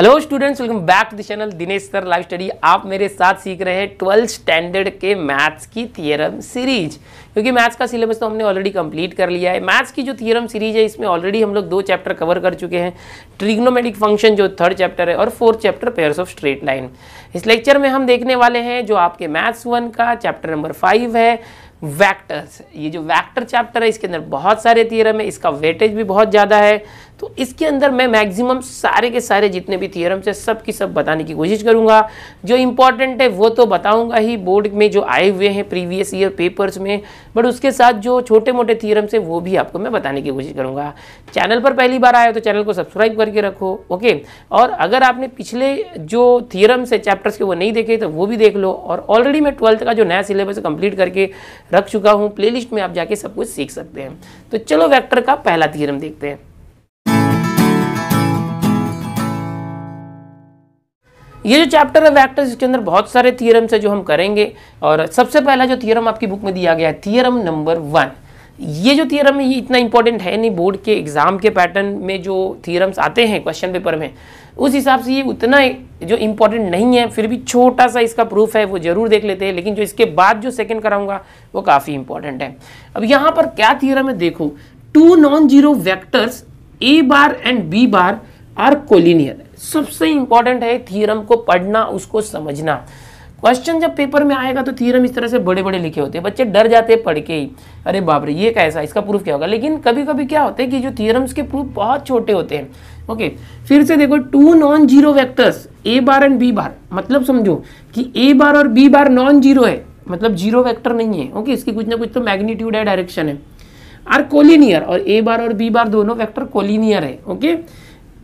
Hello students welcome back to the channel Dinesh sir live study आप मेरे साथ सीख रहे हैं ट्वेल्थ स्टैंडर्ड के मैथ्स की थियरम सीरीज क्योंकि मैथ्स का सिलेबस तो हमने ऑलरेडी कंप्लीट कर लिया है मैथ्स की जो थियरम सीरीज है इसमें ऑलरेडी हम लोग दो चैप्टर कवर कर चुके हैं ट्रिग्नोमेटिक फंक्शन जो थर्ड चैप्टर है और fourth chapter pairs of straight line इस लेक्चर में हम देखने वाले हैं जो आपके मैथ्स वन का चैप्टर नंबर फाइव है वैक्टर्स ये जो वैक्टर चैप्टर है इसके अंदर बहुत सारे थियरम है इसका वेटेज भी बहुत ज़्यादा है तो इसके अंदर मैं मैक्सिमम सारे के सारे जितने भी थियरम्स हैं सब की सब बताने की कोशिश करूँगा जो इम्पॉर्टेंट है वो तो बताऊँगा ही बोर्ड में जो आए हुए हैं प्रीवियस ईयर पेपर्स में बट उसके साथ जो छोटे मोटे थियरम्स हैं वो भी आपको मैं बताने की कोशिश करूँगा चैनल पर पहली बार आया तो चैनल को सब्सक्राइब करके रखो ओके और अगर आपने पिछले जो थियरम्स है चैप्टर्स के वो नहीं देखे तो वो भी देख लो और ऑलरेडी मैं ट्वेल्थ का जो नया सिलेबस कंप्लीट करके रख चुका हूँ प्ले में आप जाके सब कुछ सीख सकते हैं तो चलो वैक्टर का पहला थियरम देखते हैं ये जो चैप्टर है वैक्टर्स इसके अंदर बहुत सारे थियरम्स है जो हम करेंगे और सबसे पहला जो थियरम आपकी बुक में दिया गया है थियरम नंबर वन ये जो थियरम है ये इतना इंपॉर्टेंट है नहीं बोर्ड के एग्ज़ाम के पैटर्न में जो थियरम्स आते हैं क्वेश्चन पेपर में उस हिसाब से ये उतना जो इम्पोर्टेंट नहीं है फिर भी छोटा सा इसका प्रूफ है वो ज़रूर देख लेते हैं लेकिन जो इसके बाद जो सेकेंड कराऊंगा वो काफ़ी इंपॉर्टेंट है अब यहाँ पर क्या थियरम है देखो two non zero vectors A bar and B bar are collinear सबसे इंपॉर्टेंट है थियरम को पढ़ना उसको समझना क्वेश्चन जब पेपर में आएगा तो थ्योरम इस तरह से बड़े बड़े लिखे होते हैं बच्चे डर जाते हैं पढ़ के ही अरे बाप रे ये कैसा इसका प्रूफ क्या होगा लेकिन कभी कभी क्या होता है कि जो थ्योरम्स के प्रूफ बहुत छोटे होते हैं ओके फिर से देखो two non zero vectors A bar and B bar मतलब समझो कि ए बार और बी बार नॉन जीरो है मतलब जीरो वैक्टर नहीं है ओके इसकी कुछ ना कुछ तो मैग्नीट्यूड है डायरेक्शन है आर कोलिनियर और ए बार और बी बार दोनों वैक्टर कोलिनियर है okay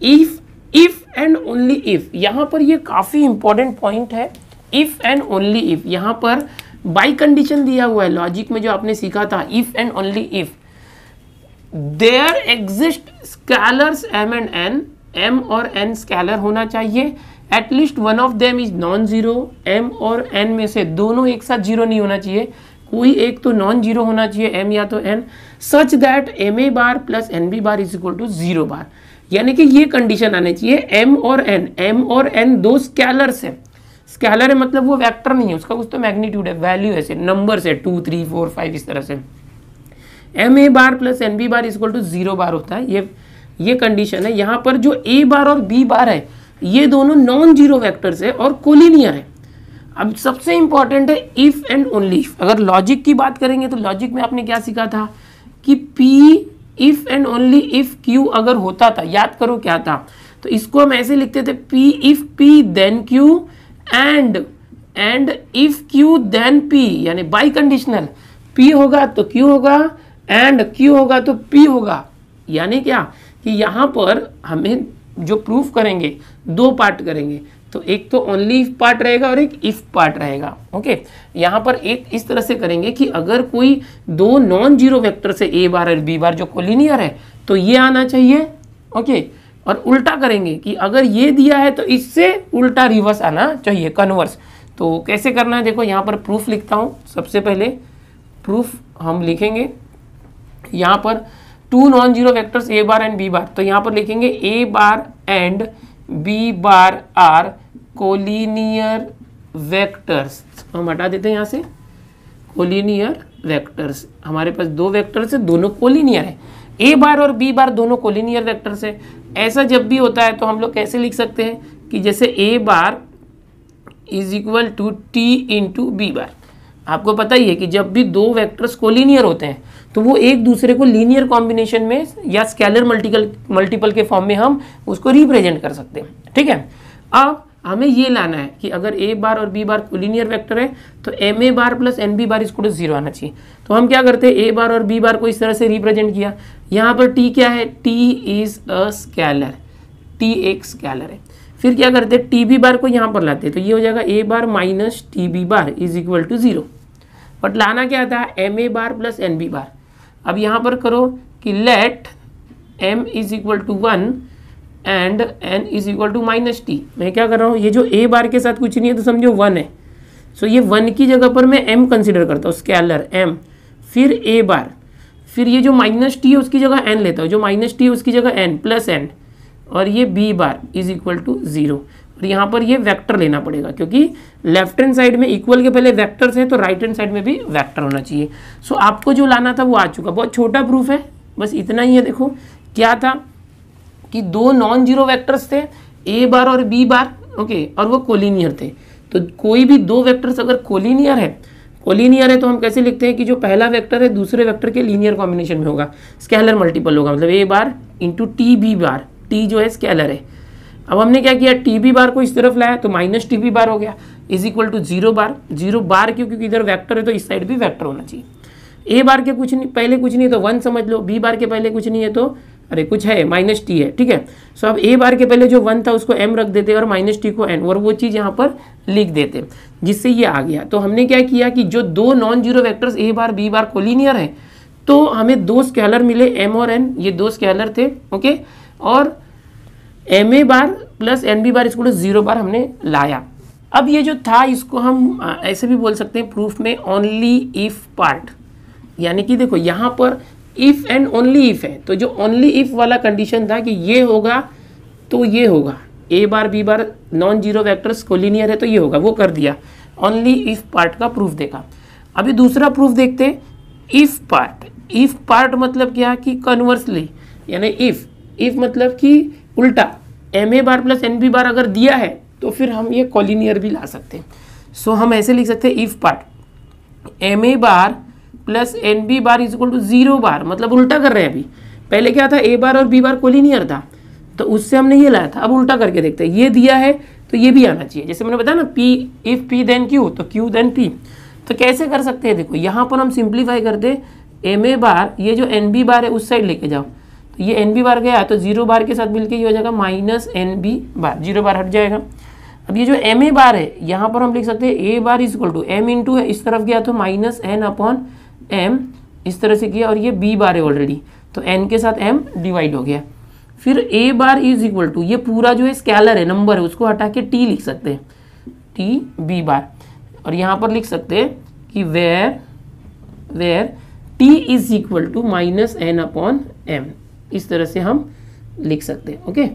if if and only if यहाँ पर ये काफ़ी इंपॉर्टेंट पॉइंट है इफ एंड ओनली इफ यहाँ पर बाई कंडीशन दिया हुआ है लॉजिक में जो आपने सीखा था if and only if there exist scalars M and N M और एन स्कैलर होना चाहिए at least one of them is non zero M और एन में से दोनों एक साथ जीरो नहीं होना चाहिए कोई एक तो नॉन जीरो होना चाहिए एम या तो N such that M A bar plus N B bar is equal to zero bar यानी कि ये कंडीशन आनी चाहिए एम और एन एम और एन दो स्कैलर्स है स्कैलर है मतलब वो वेक्टर नहीं है उसका कुछ तो मैग्नीट्यूड है वैल्यू ऐसे नंबर है टू थ्री फोर फाइव इस तरह से M A bar plus N B bar is equal to zero bar होता है ये ये कंडीशन है यहाँ पर जो ए बार और बी बार है ये दोनों नॉन जीरो वैक्टर्स है और कोलिनियर है अब सबसे इंपॉर्टेंट है इफ एंड ओनली इफ अगर लॉजिक की बात करेंगे तो लॉजिक में आपने क्या सीखा था कि P if and only if Q अगर होता था याद करो क्या था तो इसको हम ऐसे लिखते थे P if P then Q and and if Q then P यानी बाई कंडीशनल पी होगा तो क्यू होगा एंड क्यू होगा तो पी होगा यानी क्या कि यहां पर हमें जो प्रूफ करेंगे दो पार्ट करेंगे तो एक तो ओनली इफ पार्ट रहेगा और एक इफ पार्ट रहेगा ओके यहाँ पर एक इस तरह से करेंगे कि अगर कोई दो नॉन जीरो वेक्टर से ए बार और बी बार जो कोलिनियर है तो ये आना चाहिए ओके और उल्टा करेंगे कि अगर ये दिया है तो इससे उल्टा रिवर्स आना चाहिए कन्वर्स तो कैसे करना है देखो यहाँ पर प्रूफ लिखता हूँ सबसे पहले प्रूफ हम लिखेंगे यहाँ पर two non zero vectors A bar and B bar तो यहाँ पर लिखेंगे A bar and B bar are collinear vectors हम हटा देते हैं यहाँ से कोलिनियर वेक्टर्स हमारे पास दो वेक्टर्स है दोनों कोलिनियर है ए बार और बी बार दोनों कोलिनियर वेक्टर्स है ऐसा जब भी होता है तो हम लोग कैसे लिख सकते हैं कि जैसे A bar is equal to T into B bar आपको पता ही है कि जब भी दो वेक्टर्स कोलिनियर होते हैं तो वो एक दूसरे को लीनियर कॉम्बिनेशन में या स्केलर मल्टीपल मल्टीपल के फॉर्म में हम उसको रिप्रेजेंट कर सकते हैं ठीक है अब हमें ये लाना है कि अगर ए बार और बी बार लीनियर वेक्टर है तो M A bar plus N B bar इसको जीरो आना चाहिए तो हम क्या करते हैं ए बार और बी बार को इस तरह से रिप्रेजेंट किया यहाँ पर टी क्या है T is a scalar T एक स्केलर है फिर क्या करते हैं टी बी बार को यहाँ पर लाते हैं तो ये हो जाएगा A bar minus T B bar is equal to zero but लाना क्या था M A bar plus N B bar अब यहाँ पर करो कि let M is equal to one and N is equal to minus T मैं क्या कर रहा हूँ ये जो ए बार के साथ कुछ नहीं है तो समझो वन है सो so, ये वन की जगह पर मैं एम कंसिडर करता हूँ स्कैलर एम फिर ए बार फिर ये जो माइनस टी है उसकी जगह एन लेता हूँ जो माइनस टी है उसकी जगह एन प्लस एन और ये B bar is equal to zero और यहाँ पर ये वेक्टर लेना पड़ेगा क्योंकि लेफ्ट हैंड साइड में इक्वल के पहले वेक्टर्स हैं तो राइट हैंड साइड में भी वेक्टर होना चाहिए सो so, आपको जो लाना था वो आ चुका बहुत छोटा प्रूफ है बस इतना ही है देखो क्या था कि दो नॉन जीरो वेक्टर्स थे ए बार और बी बार ओके और वो कोलिनियर थे तो कोई भी दो वेक्टर्स अगर कोलिनियर है कोलिनियर है तो हम कैसे लिखते हैं कि जो पहला वेक्टर है दूसरे वेक्टर के लीनियर कॉम्बिनेशन में होगा स्केलर मल्टीपल होगा मतलब A bar into T B bar T जो है स्केलर है अब हमने क्या किया टी बी बार को इस तरफ लाया तो माइनस टी बी बार हो गया is equal to zero bar zero bar क्यों क्योंकि इधर वैक्टर है तो इस साइड भी वैक्टर होना चाहिए ए बार के कुछ नहीं पहले कुछ नहीं तो वन समझ लो बी बार के पहले कुछ नहीं है तो अरे कुछ है माइनस टी है ठीक है सो अब ए बार के पहले जो वन था उसको एम रख देते और माइनस टी को एन और वो चीज़ यहाँ पर लिख देते जिससे ये आ गया तो हमने क्या किया कि जो दो नॉन जीरो वैक्टर्स ए बार बी बार कोलिनियर है तो हमें दो स्केलर मिले एम और एन ये दो स्केलर थे ओके और M A bar plus N B bar इसको ज़ीरो बार हमने लाया अब ये जो था इसको हम ऐसे भी बोल सकते हैं प्रूफ में ओनली इफ पार्ट यानी कि देखो यहाँ पर इफ़ एंड ओनली इफ़ है तो जो ओनली इफ़ वाला कंडीशन था कि ये होगा तो ये होगा A bar B bar non zero vectors collinear है तो ये होगा वो कर दिया ओनली इफ़ पार्ट का प्रूफ देखा अभी दूसरा प्रूफ देखते इफ़ पार्ट इफ़ पार्ट मतलब क्या कि कन्वर्सली यानी इफ़ इफ़ मतलब कि उल्टा M A bar plus N B bar अगर दिया है तो फिर हम ये कॉलिनियर भी ला सकते हैं सो so, हम ऐसे लिख सकते हैं if part M A bar plus N B bar is equal to zero bar मतलब उल्टा कर रहे हैं अभी पहले क्या था ए बार और बी बार नहीं था तो उससे हमने ये लाया था अब उल्टा करके देखते हैं ये दिया है तो ये भी आना चाहिए जैसे मैंने बताया ना P if P then Q तो क्यू देन पी तो कैसे कर सकते हैं देखो यहाँ पर हम सिंप्लीफाई कर दे एम ए बार ये जो एन बी बार है उस साइड लेके जाओ तो ये एन बी बार गया तो जीरो बार के साथ मिलकर ये हो जाएगा minus N B bar zero bar हट जाएगा अब ये जो एम ए बार है यहाँ पर हम लिख सकते हैं ए bar is equal to M into है इस तरफ गया तो माइनस एन अपॉन एम इस तरह से किया और ये बी बार है ऑलरेडी तो एन के साथ एम डिवाइड हो गया फिर A bar is equal to ये पूरा जो है स्कैलर है नंबर है उसको हटा के टी लिख सकते हैं टी बी बार और यहाँ पर लिख सकते हैं कि where where T is equal to minus N upon M इस तरह से हम लिख सकते हैं ओके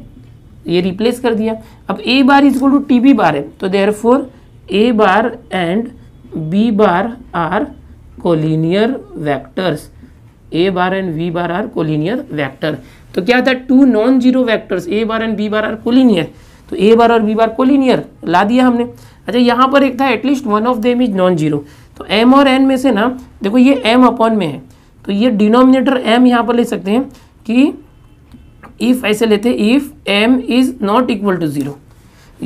ये रिप्लेस कर दिया अब A bar is equal to T B bar है तो therefore A bar and B bar are collinear vectors A bar and V bar are collinear vector तो क्या था two non zero vectors A bar and B bar are collinear तो ए bar और B bar collinear ला दिया हमने अच्छा यहाँ पर एक था at least one of them is non zero तो एम और एन में से ना देखो ये एम अपॉन में है तो ये डिनोमिनेटर एम यहाँ पर ले सकते हैं कि इफ़ ऐसे लेते हैं if M is not equal to zero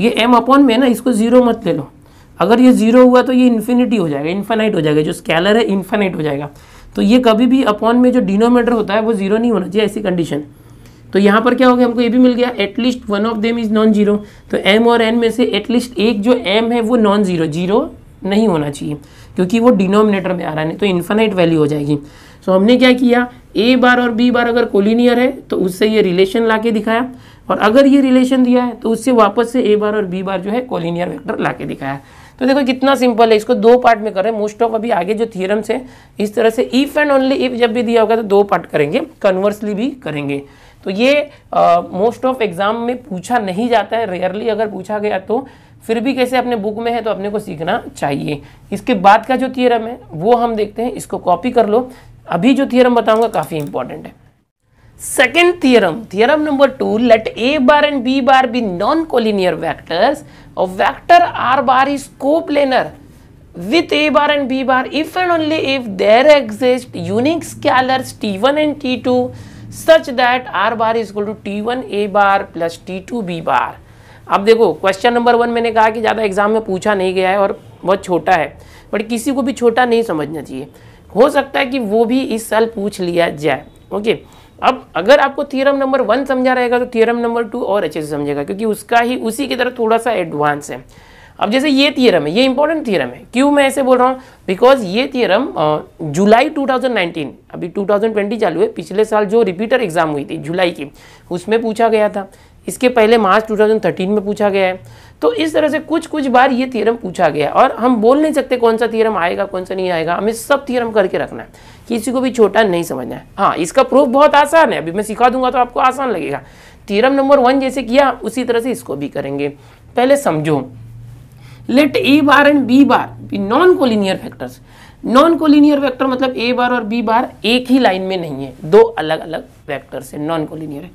ये एम अपॉन में है ना इसको ज़ीरो मत ले लो अगर ये जीरो हुआ तो ये इन्फिनिटी हो जाएगा इन्फाइनाइट हो जाएगा जो स्केलर है इन्फेनाइट हो जाएगा तो ये कभी भी अपॉन में जो डिनोमीटर होता है वो जीरो नहीं होना चाहिए ऐसी कंडीशन तो यहाँ पर क्या हो गया हमको ये भी मिल गया at least one of them is non zero तो एम और एन में से एटलीस्ट एक जो एम है वो नॉन जीरो जीरो नहीं होना चाहिए क्योंकि वो डिनोमिनेटर में आ रहा है तो इन्फानाइट वैल्यू हो जाएगी सो तो so, हमने क्या किया ए बार और बी बार अगर कोलिनियर है तो उससे ये रिलेशन ला के दिखाया और अगर ये रिलेशन दिया है तो उससे वापस से ए बार और बी बार जो है कोलिनियर वैक्टर ला के दिखाया तो देखो कितना सिंपल है इसको दो पार्ट में करें मोस्ट ऑफ अभी आगे जो थियरम्स है इस तरह से इफ एंड ओनली इफ जब भी दिया होगा तो दो पार्ट करेंगे कन्वर्सली भी करेंगे तो ये मोस्ट ऑफ एग्जाम में पूछा नहीं जाता है रेयरली अगर पूछा गया तो फिर भी कैसे अपने बुक में है तो अपने को सीखना चाहिए इसके बाद का जो थियरम है वो हम देखते हैं इसको कॉपी कर लो अभी जो थियरम बताऊंगा काफ़ी इंपॉर्टेंट है Second theorem, theorem number 2, let A bar and B bar be non-collinear vectors. A vector R bar is coplanar with A bar and B bar if and only if there exist unique scalars T1 and T2 such that R bar is equal to T1 A bar plus T2 B bar. अब देखो question number one मैंने कहा कि ज़्यादा exam में पूछा नहीं गया है और बहुत छोटा है बट किसी को भी छोटा नहीं समझना चाहिए हो सकता है कि वो भी इस साल पूछ लिया जाए ओके okay? अब अगर आपको थ्योरम नंबर वन समझा रहेगा तो थ्योरम नंबर टू और अच्छे से समझेगा क्योंकि उसका ही उसी की तरह थोड़ा सा एडवांस है अब जैसे ये थियरम है ये इंपॉर्टेंट थियरम है क्यों मैं ऐसे बोल रहा हूँ बिकॉज ये थियरम जुलाई 2019 अभी 2020 चालू है पिछले साल जो रिपीटर एग्जाम हुई थी जुलाई की उसमें पूछा गया था इसके पहले मार्च 2013 में पूछा गया है तो इस तरह से कुछ कुछ बार ये थियरम पूछा गया और हम बोल नहीं सकते कौन सा थियरम आएगा कौन सा नहीं आएगा हमें सब थियरम करके रखना है किसी को भी छोटा नहीं समझना है हाँ इसका प्रूफ बहुत आसान है अभी मैं सिखा दूंगा तो आपको आसान लगेगा थियरम नंबर वन जैसे किया उसी तरह से इसको भी करेंगे पहले समझो let A bar and B bar be non collinear factors non collinear vector मतलब ए बार और बी बार एक ही लाइन में नहीं है दो अलग अलग वेक्टर्स है नॉन कोलिनियर है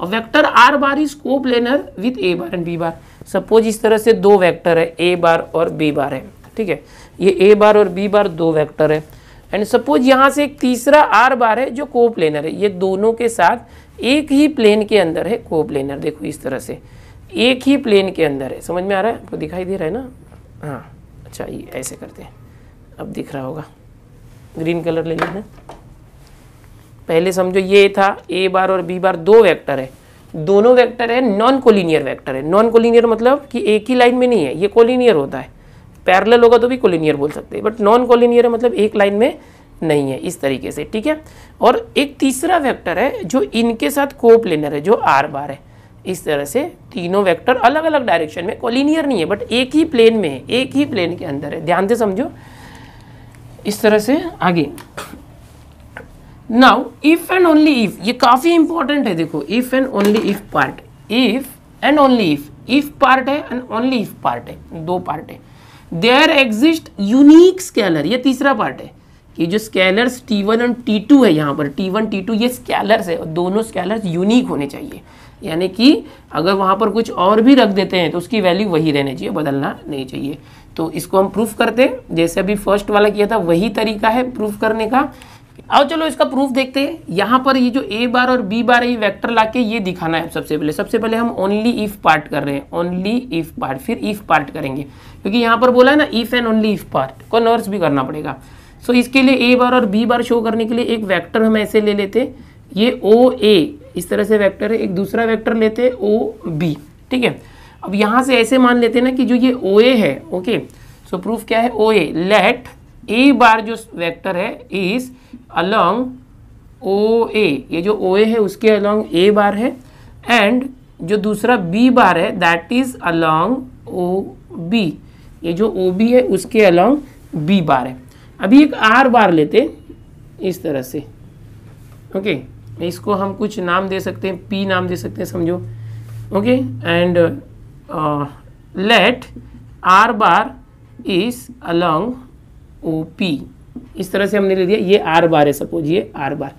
और vector R bar is coplanar with A bar and B bar suppose इस तरह से दो वेक्टर है ए बार और बी बार है ठीक है ये ए बार और बी बार दो वेक्टर है एंड सपोज यहाँ से एक तीसरा आर बार है जो को प्लेनर है ये दोनों के साथ एक ही प्लेन के अंदर है को प्लेनर देखो इस तरह से एक ही प्लेन के अंदर है समझ में आ रहा है आपको दिखाई दे रहा है ना हाँ अच्छा ये ऐसे करते हैं अब दिख रहा होगा ग्रीन कलर ले लेना पहले समझो ये था ए बार और बी बार दो वेक्टर है दोनों वेक्टर है नॉन कोलिनियर वेक्टर है नॉन कोलिनियर मतलब कि एक ही लाइन में नहीं है ये कोलिनियर होता है पैरल होगा तो भी कोलिनियर बोल सकते हैं बट नॉन कोलिनियर मतलब एक लाइन में नहीं है इस तरीके से ठीक है और एक तीसरा वेक्टर है जो इनके साथ कोप्लेनर है जो आर बार है इस तरह से तीनों वेक्टर अलग अलग डायरेक्शन में कोलिनियर नहीं है बट एक ही प्लेन में है एक ही प्लेन के अंदर है ध्यान से समझो इस तरह से आगे now if and only if ये काफ़ी इंपॉर्टेंट है देखो if and only if part if and only if if part है एंड ओनली इफ पार्ट है दो पार्ट है देयर एग्जिस्ट यूनिक स्केलर ये तीसरा पार्ट है कि जो scalars T one and T two है यहाँ पर टी वन टी टू ये स्केलर्स है और दोनों स्केलर्स यूनिक होने चाहिए यानी कि अगर वहाँ पर कुछ और भी रख देते हैं तो उसकी वैल्यू वही रहनी चाहिए बदलना नहीं चाहिए तो इसको हम प्रूफ करते हैं जैसे अभी फर्स्ट वाला किया था वही तरीका है प्रूफ करने का अब चलो इसका प्रूफ देखते हैं यहाँ पर ये जो ए बार और बी बार है ये वैक्टर ला के ये दिखाना है सबसे पहले सबसे पहले हम ओनली इफ पार्ट कर रहे हैं ओनली इफ पार्ट फिर इफ पार्ट करेंगे क्योंकि यहाँ पर बोला है ना if and only if part नर्स भी करना पड़ेगा सो इसके लिए ए बार और बी बार शो करने के लिए एक वैक्टर हम ऐसे ले लेते ये ओ ए इस तरह से वैक्टर है एक दूसरा वैक्टर लेते ओ बी ठीक है अब यहाँ से ऐसे मान लेते हैं ना कि जो ये ओ ए है ओके सो प्रूफ क्या है ओ ए लेट ए बार जो वेक्टर है इज अलोंग ओ ए ये जो ओ ए है उसके अलोंग ए बार है एंड जो दूसरा बी बार है that is along O B ये जो ओ बी है उसके अलोंग बी बार है अभी एक आर बार लेते इस तरह से ओके okay, इसको हम कुछ नाम दे सकते हैं पी नाम दे सकते हैं समझो okay and let R bar is along O P इस तरह से हमने ले लिया ये आर बार है सपोज ये आर बार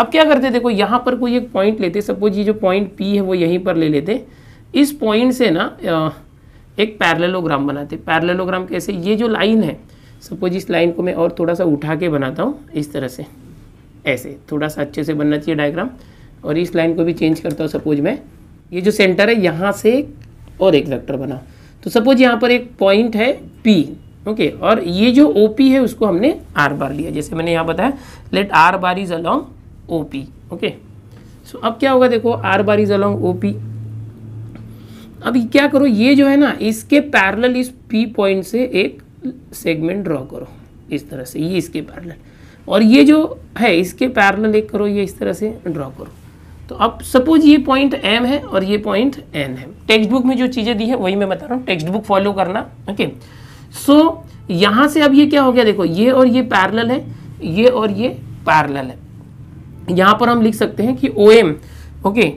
अब क्या करते देखो यहाँ पर कोई एक पॉइंट लेते सपोज ये जो पॉइंट पी है वो यहीं पर ले लेते इस पॉइंट से ना एक पैरलेलोग्राम बनाते पैरलेलोग्राम कैसे ये जो लाइन है सपोज इस लाइन को मैं और थोड़ा सा उठा के बनाता हूँ इस तरह से ऐसे थोड़ा सा अच्छे से बनना चाहिए डायग्राम और इस लाइन को भी चेंज करता हूँ सपोज मैं ये जो सेंटर है यहाँ से और एक वेक्टर बना तो सपोज यहाँ पर एक पॉइंट है पी ओके okay, और ये जो ओ है उसको हमने आर बार लिया जैसे मैंने यहाँ बताया let R bar is along O P okay so अब क्या होगा देखो are bar is along O P अब क्या करो ये जो है ना इसके पैरल इस पी पॉइंट से एक सेगमेंट ड्रॉ करो इस तरह से ये इसके पैरल और ये जो है इसके पैरल एक करो ये इस तरह से ड्रॉ करो तो अब सपोज ये पॉइंट एम है और ये पॉइंट एन है टेक्स्ट बुक में जो चीज़ें दी है वही मैं बता रहा हूँ टेक्स्ट बुक फॉलो करना ओके okay? सो so, यहां से अब ये क्या हो गया देखो ये और ये पैरल है ये और ये पैरल है यहां पर हम लिख सकते हैं कि O M okay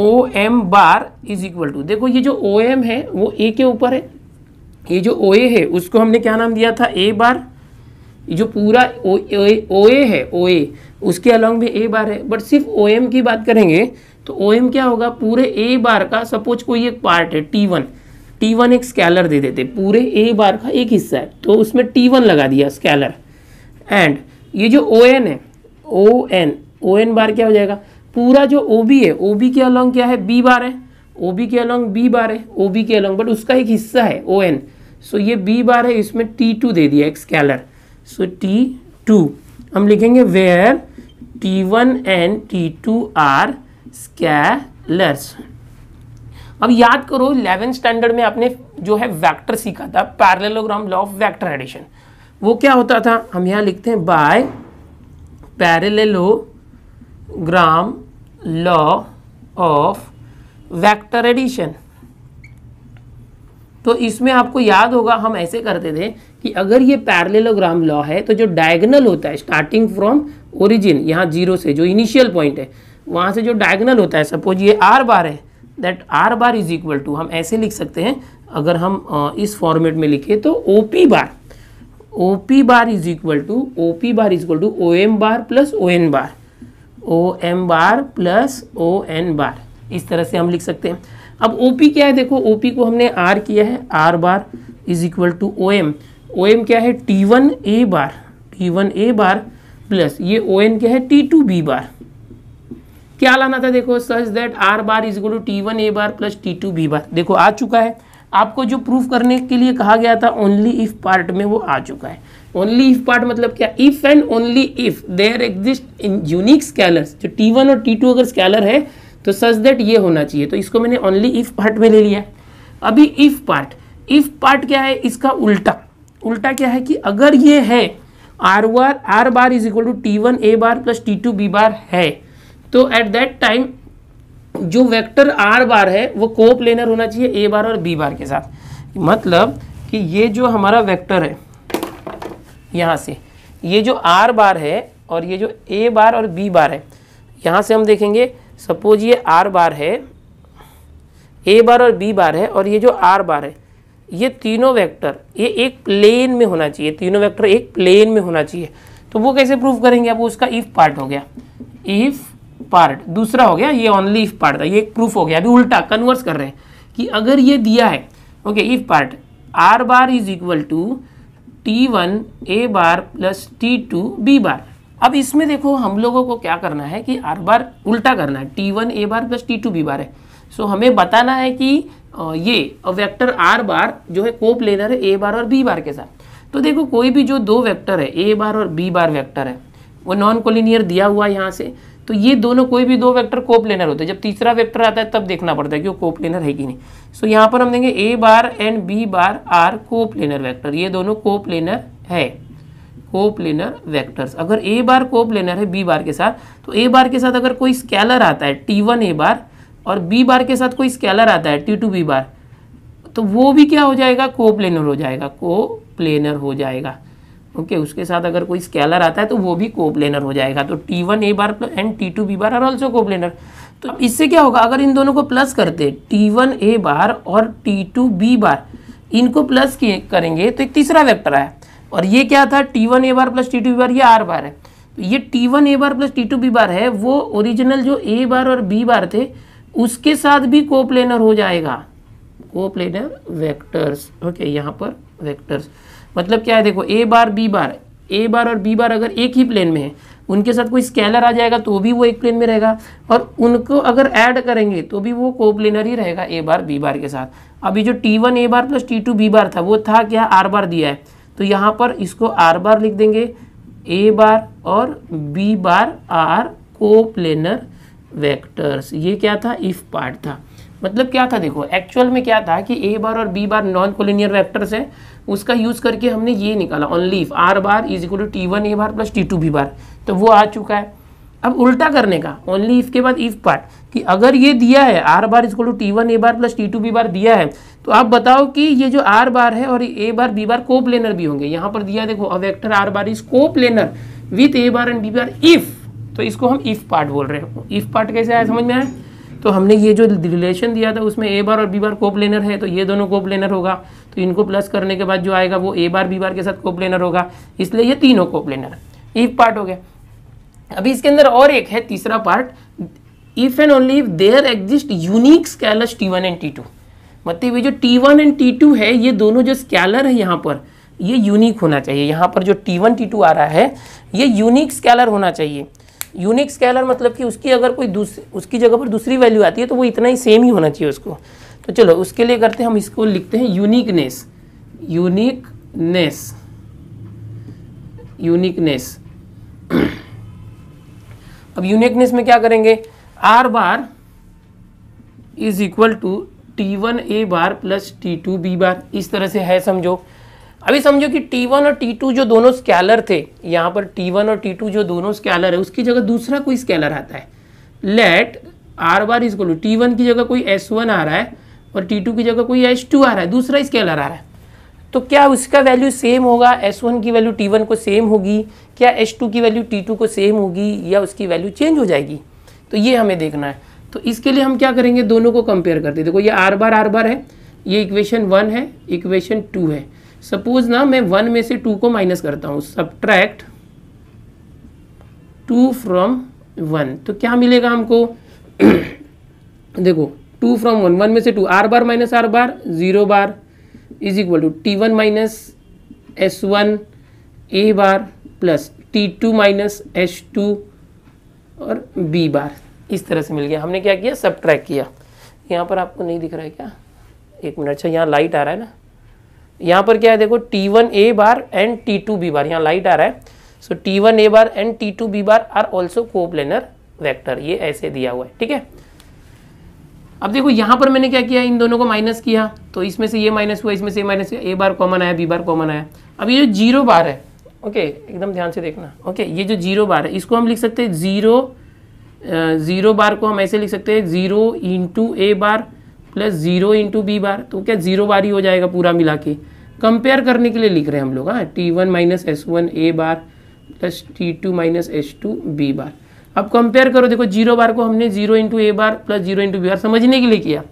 O M bar is equal to देखो ये जो ओ एम है वो ए के ऊपर है ये जो ओ ए है उसको हमने क्या नाम दिया था ए बार जो पूरा ओ ए है ओ ए उसके अलॉन्ग में ए बार है बट सिर्फ ओ एम की बात करेंगे तो ओ एम क्या होगा पूरे ए बार का सपोज कोई एक पार्ट है टी वन टी वन एक स्कैलर दे देते पूरे ए बार का एक हिस्सा है तो उसमें टी वन लगा दिया स्कैलर एंड ये जो ओ एन है ओ एन ओ एन बार क्या हो जाएगा पूरा जो ओ बी है ओ बी के अलॉन्ग क्या है बी बार है ओ बी के अलॉन्ग बी बार है ओ बी के अलॉन्ग बट उसका एक हिस्सा है ओ एन सो ये बी बार है इसमें टी टू दे दिया एक स्कैलर सो टी टू हम लिखेंगे where T one and T two are scalars अब याद करो इलेवेंथ स्टैंडर्ड में आपने जो है वैक्टर सीखा था parallelogram law of vector addition वो क्या होता था हम यहाँ लिखते हैं by gram law of vector addition तो इसमें आपको याद होगा हम ऐसे करते थे कि अगर ये पैरलेलोग्राम लॉ है तो जो डायगनल होता है स्टार्टिंग फ्रॉम ओरिजिन यहाँ जीरो से जो इनिशियल पॉइंट है वहाँ से जो डायगनल होता है सपोज ये आर बार है that R bar is equal to हम ऐसे लिख सकते हैं अगर हम इस फॉर्मेट में लिखें तो O P bar O P bar is equal to O P bar is equal to O M bar plus O N bar O M bar plus O N bar इस तरह से हम लिख सकते हैं अब ओ पी क्या है देखो ओ पी को हमने आर किया है are bar is equal to O M O M क्या है टी वन ए बार टी वन ए बार प्लस ये ओ एन क्या है टी टू बी बार क्या लाना था देखो such that R bar is equal to T one A bar plus T two B bar देखो आ चुका है आपको जो प्रूफ करने के लिए कहा गया था ओनली इफ पार्ट में वो आ चुका है ओनली इफ पार्ट मतलब क्या if and only if there exist in unique scalar जो टी वन और टी टू अगर स्कैलर है तो सच दैट ये होना चाहिए तो इसको मैंने ओनली इफ पार्ट में ले लिया अभी इफ पार्ट इफ पार्ट क्या है इसका उल्टा उल्टा क्या है कि अगर ये है R bar R bar is equal to T one A bar plus T two B bar है तो एट दैट टाइम जो वेक्टर आर बार है वो को प्लेनर होना चाहिए ए बार और बी बार के साथ मतलब कि ये जो हमारा वेक्टर है यहाँ से ये जो आर बार है और ये जो ए बार और बी बार है यहाँ से हम देखेंगे सपोज ये आर बार है ए बार और बी बार है और ये जो आर बार है ये तीनों वेक्टर ये एक प्लेन में होना चाहिए तीनों वेक्टर एक प्लेन में होना चाहिए तो वो कैसे प्रूव करेंगे अब उसका इफ़ पार्ट हो गया इफ़ पार्ट दूसरा हो गया ये ओनली इफ पार्ट था ये प्रूफ हो गया अभी उल्टा कन्वर्स कर रहे हैं कि अगर ये दिया है okay if part R bar is equal to T one A bar plus T two B bar अब इसमें देखो हम लोगों को क्या करना है कि आर बार उल्टा करना है टी वन ए bar plus T two B bar है सो so, हमें बताना है कि ये वेक्टर आर बार जो है कोप लेनर है ए बार और बी बार के साथ तो देखो कोई भी जो दो वेक्टर है ए बार और बी बार वेक्टर है वो नॉन कोलिनियर दिया हुआ यहाँ से तो ये दोनों कोई भी दो वेक्टर कोप लेनर होते हैं जब तीसरा वेक्टर आता है तब देखना पड़ता है कि वो कोप लेनर है कि नहीं सो so, यहाँ पर हम देंगे A bar and B bar are coplanar vector ये दोनों कोप लेनर है कोप लेनर वैक्टर्स अगर ए बार कोप लेनर है बी बार के साथ तो ए बार के साथ अगर कोई स्केलर आता है टी वन ए बार और बी बार के साथ कोई स्केलर आता है टी टू बी बार तो वो भी क्या हो जाएगा लेनर हो जाएगा को प्लेनर हो जाएगा ओके okay, उसके साथ अगर कोई स्केलर आता है तो वो भी कोप्लेनर हो जाएगा तो T one A bar and T two B bar are also coplanar तो अब इससे क्या होगा अगर इन दोनों को प्लस करते टी वन ए बार और टी टू बी बार इनको प्लस किए करेंगे तो एक तीसरा वेक्टर आया और ये क्या था टी वन ए bar plus T two B bar ये आर बार है तो ये टी वन ए bar plus T two B bar है वो ओरिजिनल जो ए बार और बी बार थे उसके साथ भी कोप्लेनर हो जाएगा कोप्लेनर वेक्टर्स ओके यहाँ पर वेक्टर्स मतलब क्या है देखो ए बार बी बार ए बार और बी बार अगर एक ही प्लेन में है उनके साथ कोई स्केलर आ जाएगा तो भी वो एक प्लेन में रहेगा और उनको अगर ऐड करेंगे तो भी वो कोप्लेनर ही रहेगा ए बार बी बार के साथ अभी जो टी वन ए bar plus T two B bar था वो था क्या आर बार दिया है तो यहाँ पर इसको आर बार लिख देंगे ए बार और B bar are coplanar vectors ये क्या था इफ पार्ट था मतलब क्या था देखो एक्चुअल में क्या था कि ए बार और B bar non collinear vectors है उसका यूज करके हमने ये निकाला only R bar is equal to T one A bar plus T two B bar तो वो आ चुका है अब उल्टा करने का ओनली इफ के बाद इफ पार्ट कि अगर ये दिया है are bar is to T one A bar plus T two B bar दिया है तो आप बताओ कि ये जो आर बार है और ए बार बी बार को प्लेनर भी होंगे यहाँ पर दिया देखो अब vector R bar is coplanar with A bar and B bar if तो इसको हम इफ पार्ट बोल रहे हैं इफ पार्ट कैसे आया समझ में आया तो हमने ये जो रिलेशन दिया था उसमें ए बार और बी बार कोपलेनर है तो ये दोनों कोपलेनर होगा तो इनको प्लस करने के बाद जो आएगा वो ए बार बी बार के साथ कोपलेनर होगा इसलिए ये तीनों कोपलेनर इफ पार्ट हो गया अभी इसके अंदर और एक है तीसरा part if and only if there exist unique scalars T one and T two मतलब ये जो T one and T two है ये दोनों जो स्कैलर है यहाँ पर ये यूनिक होना चाहिए यहाँ पर जो टी वन टी टू आ रहा है ये यूनिक स्कैलर होना चाहिए यूनिक स्केलर मतलब कि उसकी अगर कोई दूसरी उसकी जगह पर दूसरी वैल्यू आती है तो वो इतना ही सेम ही होना चाहिए उसको तो चलो उसके लिए करते हैं हम इसको लिखते हैं यूनिकनेस यूनिकनेस यूनिकनेस अब यूनिकनेस में क्या करेंगे R bar is equal to T one A bar plus T two B bar इस तरह से है समझो अभी समझो कि T1 और T2 जो दोनों स्केलर थे यहाँ पर T1 और T2 जो दोनों स्केलर है उसकी जगह दूसरा कोई स्केलर आता है लेट आर बार इज गोलू टी की जगह कोई एस वन आ रहा है और टी टू की जगह कोई एस टू आ रहा है दूसरा स्केलर आ रहा है तो क्या उसका वैल्यू सेम होगा एस वन की वैल्यू टी वन को सेम होगी क्या एस टू की वैल्यू टी टू को सेम होगी या उसकी वैल्यू चेंज हो जाएगी तो ये हमें देखना है तो इसके लिए हम क्या करेंगे दोनों को कंपेयर करते देखो ये आर बार आर बार है ये इक्वेशन वन है इक्वेशन टू है सपोज ना मैं वन में से टू को माइनस करता हूँ सब्ट्रैक्ट टू फ्रॉम वन तो क्या मिलेगा हमको देखो टू फ्रॉम वन वन में से two R bar minus R bar zero bar is equal to T one minus S one A bar plus T two minus S two और B bar इस तरह से मिल गया हमने क्या किया सब ट्रैक किया यहाँ पर आपको नहीं दिख रहा है क्या एक मिनट अच्छा यहाँ लाइट आ रहा है ना यहाँ पर क्या है देखो T one A bar and T two B bar यहाँ लाइट आ रहा है so T one A bar and T two B bar are also coplanar vector ये ऐसे दिया हुआ है ठीक है अब देखो यहाँ पर मैंने क्या किया इन दोनों को माइनस किया तो इसमें से ये माइनस हुआ इसमें से ये माइनस हुआ ए बार कॉमन आया बी बार कॉमन आया अब ये जो जीरो बार है ओके एकदम ध्यान से देखना ओके ये जो जीरो बार है इसको हम लिख सकते हैं जीरो जीरो बार को हम ऐसे लिख सकते हैं जीरो इंटू ए bar plus zero into B bar तो क्या जीरो बार ही हो जाएगा पूरा मिला के कंपेयर करने के लिए लिख रहे हैं हम लोग हाँ T one minus S one ए bar plus T two minus S two B bar अब कंपेयर करो देखो जीरो बार को हमने जीरो इंटू ए bar plus zero into B bar समझने के लिए किया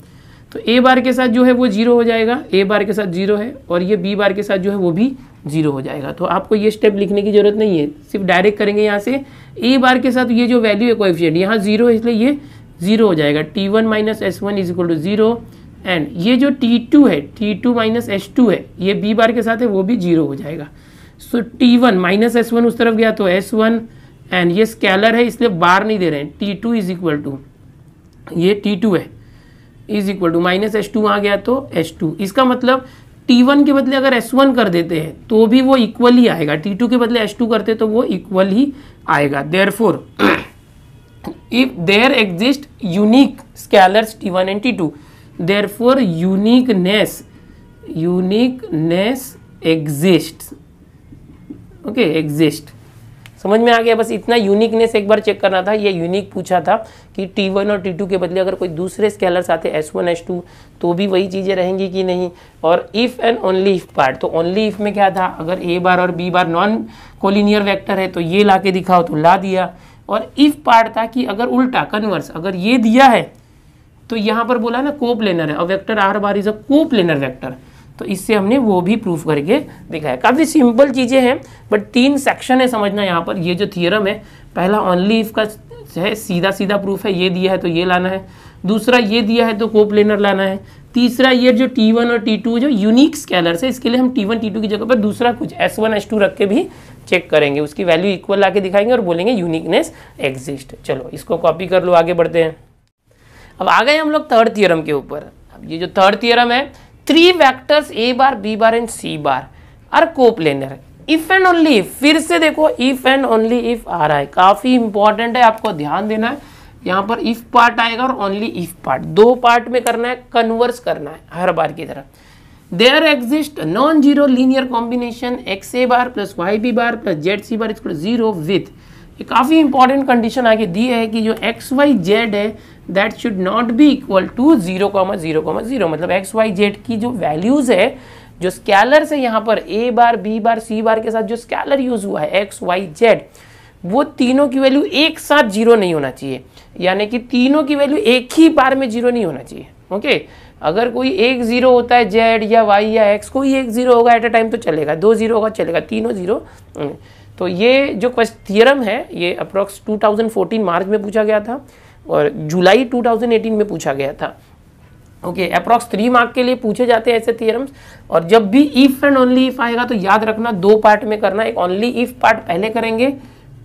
तो ए बार के साथ जो है वो जीरो हो जाएगा ए बार के साथ जीरो है और ये बी बार के साथ जो है वो भी जीरो हो जाएगा तो आपको ये स्टेप लिखने की जरूरत नहीं है सिर्फ डायरेक्ट करेंगे यहाँ से ए बार के साथ ये जो वैल्यू है कोएफिशिएंट यहाँ जीरो है इसलिए ये जीरो हो जाएगा T one minus S one is equal to zero and ये जो टी टू है T two minus S two है ये बी बार के साथ है वो भी जीरो हो जाएगा so T one minus S one उस तरफ गया तो एस वन एंड ये स्केलर है इसलिए बार नहीं दे रहे हैं T two is equal to ये टी टू है is equal to minus S two आ गया तो एस टू इसका मतलब टी वन के बदले अगर एस वन कर देते हैं तो भी वो इक्वल ही आएगा टी टू के बदले एस टू करते तो वो इक्वल ही आएगा therefore if there exist unique scalars T one and T two therefore uniqueness uniqueness exist okay exist समझ में आ गया बस इतना यूनिकनेस एक बार चेक करना था ये यूनिक पूछा था कि T1 और T2 के बदले अगर कोई दूसरे स्केलर्स आते S1 S2 तो भी वही चीज़ें रहेंगी कि नहीं और if and only if part तो ओनली इफ में क्या था अगर A बार और B bar non collinear vector है तो ये ला के दिखाओ तो ला दिया और इफ पार्ट था कि अगर उल्टा कन्वर्स अगर ये दिया है तो यहाँ पर बोला ना को है और vector R bar is a को वेक्टर तो इससे हमने वो भी प्रूफ करके दिखाया काफ़ी सिंपल चीज़ें हैं बट तीन सेक्शन है समझना यहाँ पर ये जो थियरम है पहला ऑनली इफ का है सीधा सीधा प्रूफ है ये दिया है तो ये लाना है दूसरा ये दिया है तो को लाना है तीसरा ये जो T1 और T2 जो यूनिक स्केलर्स है इसके लिए हम T1 T2 की जगह पर दूसरा कुछ S1 S2 रख के भी चेक करेंगे उसकी वैल्यू इक्वल ला दिखाएंगे और बोलेंगे यूनिकनेस एग्जिस्ट चलो इसको कॉपी कर लो आगे बढ़ते हैं अब आ गए हम लोग थर्ड थियरम के ऊपर अब ये जो थर्ड थियरम है three vectors A bar B bar and C bar are coplanar if and only फिर से देखो इफ एंड ओनली इफ आ रहा है काफ़ी इंपॉर्टेंट है आपको ध्यान देना है यहाँ पर इफ पार्ट आएगा और ओनली इफ पार्ट दो पार्ट में करना है कन्वर्स करना है हर बार की तरह there exist non zero linear combination X A bar plus Y B bar plus Z C bar इसको जीरो विथ ये काफ़ी इंपॉर्टेंट कंडीशन आगे दी है कि जो एक्स वाई जेड है that should not be equal to zero comma zero comma zero मतलब X Y Z की जो वैल्यूज़ है जो स्कैलर से यहाँ पर ए बार बी बार सी बार के साथ जो स्कैलर यूज़ हुआ है एक्स वाई जेड वो तीनों की वैल्यू एक साथ जीरो नहीं होना चाहिए यानी कि तीनों की वैल्यू एक ही बार में जीरो नहीं होना चाहिए ओके अगर कोई एक ज़ीरो होता है जेड या वाई या एक्स कोई एक ज़ीरो होगा एट ए टाइम तो चलेगा दो ज़ीरो होगा चलेगा तीनों ज़ीरो हम्म। तो ये जो क्वेश्चन थियरम है ये अप्रॉक्स 2014 मार्च में पूछा गया था और जुलाई 2018 में पूछा गया था ओके अप्रॉक्स थ्री मार्क के लिए पूछे जाते हैं ऐसे थियरम्स और जब भी इफ एंड ओनली इफ आएगा तो याद रखना दो पार्ट में करना एक ओनली इफ पार्ट पहले करेंगे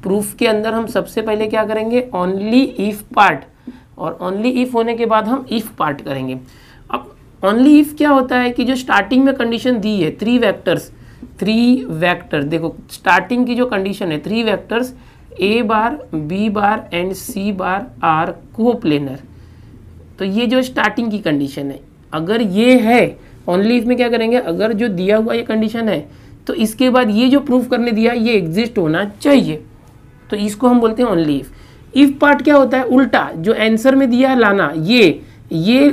प्रूफ के अंदर हम सबसे पहले क्या करेंगे ओनली इफ पार्ट और ओनली इफ़ होने के बाद हम इफ़ पार्ट करेंगे अब ओनली इफ़ क्या होता है कि जो स्टार्टिंग में कंडीशन दी है थ्री वैक्टर्स थ्री वैक्टर देखो स्टार्टिंग की जो कंडीशन है three vectors A bar B bar and C bar are coplanar तो ये जो स्टार्टिंग की कंडीशन है अगर ये है ओनली इफ में क्या करेंगे अगर जो दिया हुआ ये कंडीशन है तो इसके बाद ये जो प्रूफ करने दिया ये एग्जिस्ट होना चाहिए तो इसको हम बोलते हैं ओनली इफ़ इफ पार्ट क्या होता है उल्टा जो आंसर में दिया है लाना ये ये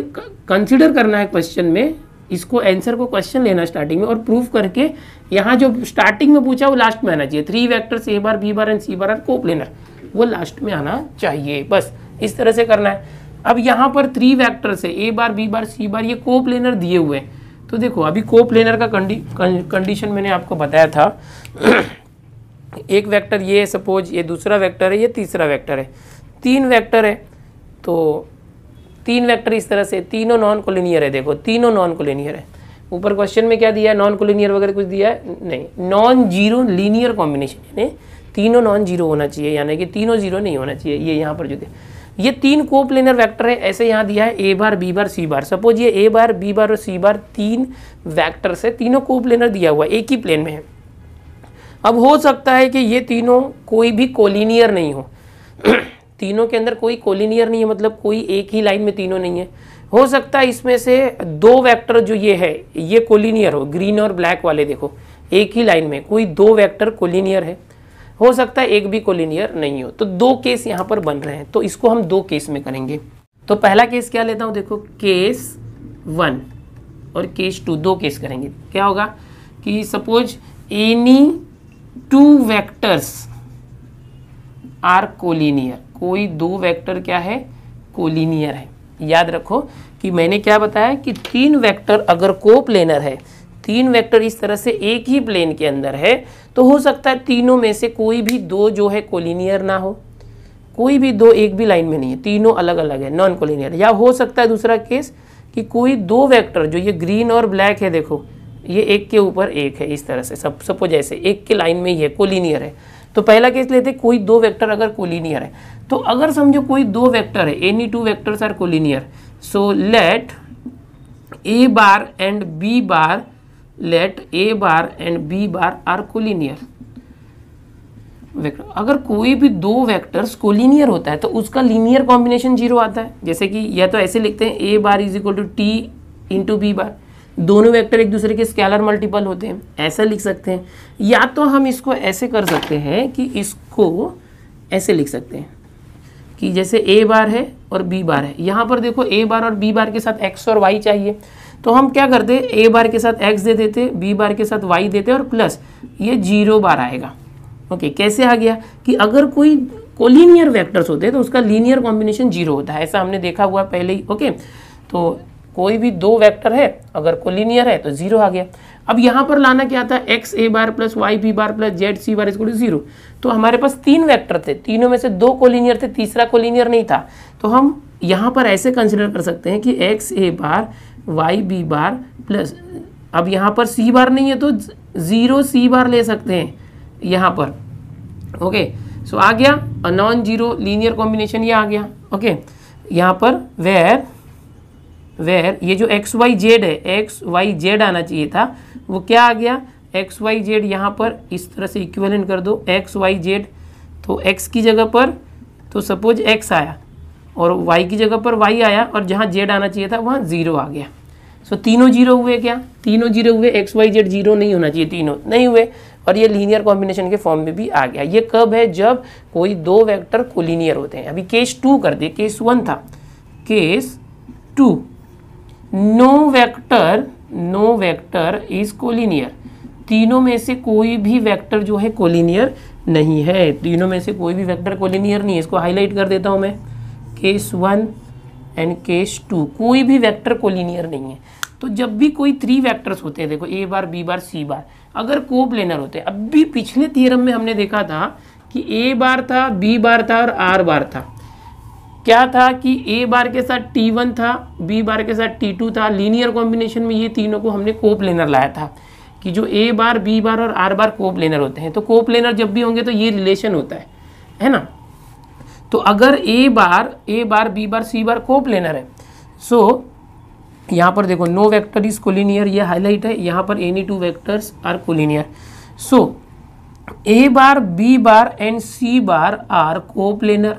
कंसिडर करना है क्वेश्चन में इसको आंसर को क्वेश्चन लेना स्टार्टिंग में और प्रूव करके यहाँ जो स्टार्टिंग में पूछा वो लास्ट में आना चाहिए three vectors A bar B bar and C bar are coplanar वो लास्ट में आना चाहिए बस इस तरह से करना है अब यहाँ पर थ्री वैक्टर्स है ए bar B bar c bar ये को प्लेनर दिए हुए हैं तो देखो अभी को प्लेनर का कंडीशन मैंने आपको बताया था एक वेक्टर ये है सपोज ये दूसरा वेक्टर है ये तीसरा वेक्टर है तीन वेक्टर है तो तीन वेक्टर इस तरह से तीनों नॉन कोलिनियर है देखो तीनों नॉन कोलिनियर है ऊपर क्वेश्चन में क्या दिया है नॉन कोलिनियर वगैरह कुछ दिया है नहीं नॉन जीरो लीनियर कॉम्बिनेशन यानी तीनों नॉन जीरो होना चाहिए यानी कि तीनों जीरो नहीं होना चाहिए ये यहाँ पर जो दिया ये तीन कोप्लेनर वेक्टर है ऐसे यहाँ दिया है ए बार बी बार सी बार सपोज ये ए बार बी बार और सी बार तीन वैक्टर है तीनों कोप्लेनर दिया हुआ एक ही प्लेन में है अब हो सकता है कि ये तीनों कोई भी कोलिनियर नहीं हो तीनों के अंदर कोई कोलिनियर नहीं है मतलब कोई एक ही लाइन में तीनों नहीं है हो सकता है इसमें से दो वेक्टर जो ये है ये कोलिनियर हो ग्रीन और ब्लैक वाले देखो एक ही लाइन में कोई दो वेक्टर कोलिनियर है हो सकता है एक भी कोलिनियर नहीं हो तो दो केस यहाँ पर बन रहे हैं तो इसको हम दो केस में करेंगे तो पहला केस क्या लेता हूँ देखो केस वन और केस टू दो केस करेंगे क्या होगा कि suppose any two vectors are collinear कोई दो वेक्टर क्या है कोलिनियर है याद रखो कि मैंने क्या बताया कि तीन वेक्टर अगर को प्लेनर है तीन वेक्टर इस तरह से एक ही प्लेन के अंदर है तो हो सकता है तीनों में से कोई भी दो जो है कोलिनियर ना हो कोई भी दो एक भी लाइन में नहीं है तीनों अलग अलग है नॉन कोलिनियर या हो सकता है दूसरा केस कि कोई दो वेक्टर जो ये ग्रीन और ब्लैक है देखो ये एक के ऊपर एक है इस तरह से सब सपोज ऐसे एक के लाइन में ही है कोलिनियर है तो पहला केस लेते कोई दो वेक्टर अगर कोलिनियर है तो अगर समझो कोई दो वेक्टर है any two vectors are collinear so let A bar and B bar let A bar and B bar are collinear vector अगर कोई भी दो वेक्टर्स कोलिनियर होता है तो उसका लीनियर कॉम्बिनेशन जीरो आता है जैसे कि या तो ऐसे लिखते हैं ए bar is equal to T into B bar दोनों वेक्टर एक दूसरे के स्केलर मल्टीपल होते हैं ऐसा लिख सकते हैं या तो हम इसको ऐसे कर सकते हैं कि इसको ऐसे लिख सकते हैं कि जैसे ए बार है और बी बार है यहाँ पर देखो ए बार और बी बार के साथ एक्स और वाई चाहिए तो हम क्या करते ए बार के साथ एक्स दे देते बी बार के साथ वाई देते और प्लस ये जीरो बार आएगा ओके कैसे आ गया कि अगर कोई कोलिनियर वैक्टर्स होते हैं तो उसका लीनियर कॉम्बिनेशन जीरो होता है ऐसा हमने देखा हुआ पहले ही ओके तो कोई भी दो वेक्टर है अगर कोलिनियर है तो जीरो आ गया अब यहां पर लाना क्या था एक्स ए bar plus Y B bar plus Z C bar इसको जीरो तो हमारे पास तीन वेक्टर थे तीनों में से दो कोलिनियर थे तीसरा कोलिनियर नहीं था तो हम यहाँ पर ऐसे कंसिडर कर सकते हैं कि एक्स ए bar y B bar plus अब यहाँ पर सी बार नहीं है तो ज़ीरो सी बार ले सकते हैं यहाँ पर ओके सो आ गया नॉन जीरो लीनियर कॉम्बिनेशन ये आ गया ओके यहाँ पर वेर वेर ये जो एक्स वाई जेड है एक्स वाई जेड आना चाहिए था वो क्या आ गया एक्स वाई जेड यहाँ पर इस तरह से इक्वलेंट कर दो एक्स वाई जेड तो एक्स की जगह पर तो सपोज एक्स आया और वाई की जगह पर वाई आया और जहाँ जेड आना चाहिए था वहाँ ज़ीरो आ गया सो so, तीनों जीरो हुए क्या तीनों जीरो हुए एक्स वाई जेड जीरो नहीं होना चाहिए तीनों नहीं हुए और ये लीनियर कॉम्बिनेशन के फॉर्म में भी आ गया ये कब है जब कोई दो वेक्टर कोलिनियर होते हैं अभी केस टू कर दिए केस वन था case two no vector no vector is collinear तीनों में से कोई भी वेक्टर जो है कोलिनियर नहीं है तीनों में से कोई भी वेक्टर कोलिनियर नहीं है इसको हाईलाइट कर देता हूँ मैं case one and case two कोई भी वेक्टर कोलिनियर नहीं है तो जब भी कोई थ्री वेक्टर्स होते हैं देखो ए बार बी बार सी बार अगर को प्लेनर होते हैं अब भी पिछले थियरम में हमने देखा था कि ए बार था बी बार था और आर बार था क्या था कि ए बार के साथ टी वन था बी बार के साथ टी टू था लीनियर कॉम्बिनेशन में ये तीनों को हमने कोप लेनर लाया था कि जो ए बार बी बार और आर बार कोप लेनर होते हैं तो कोप लेनर जब भी होंगे तो ये रिलेशन होता है है ना तो अगर ए बार ए बार बी बार सी बार कोप लेनर है सो so, यहाँ पर देखो नो वैक्टर इज कोलिनियर ये हाईलाइट है यहाँ पर any two vectors are collinear so a bar B bar and C bar are coplanar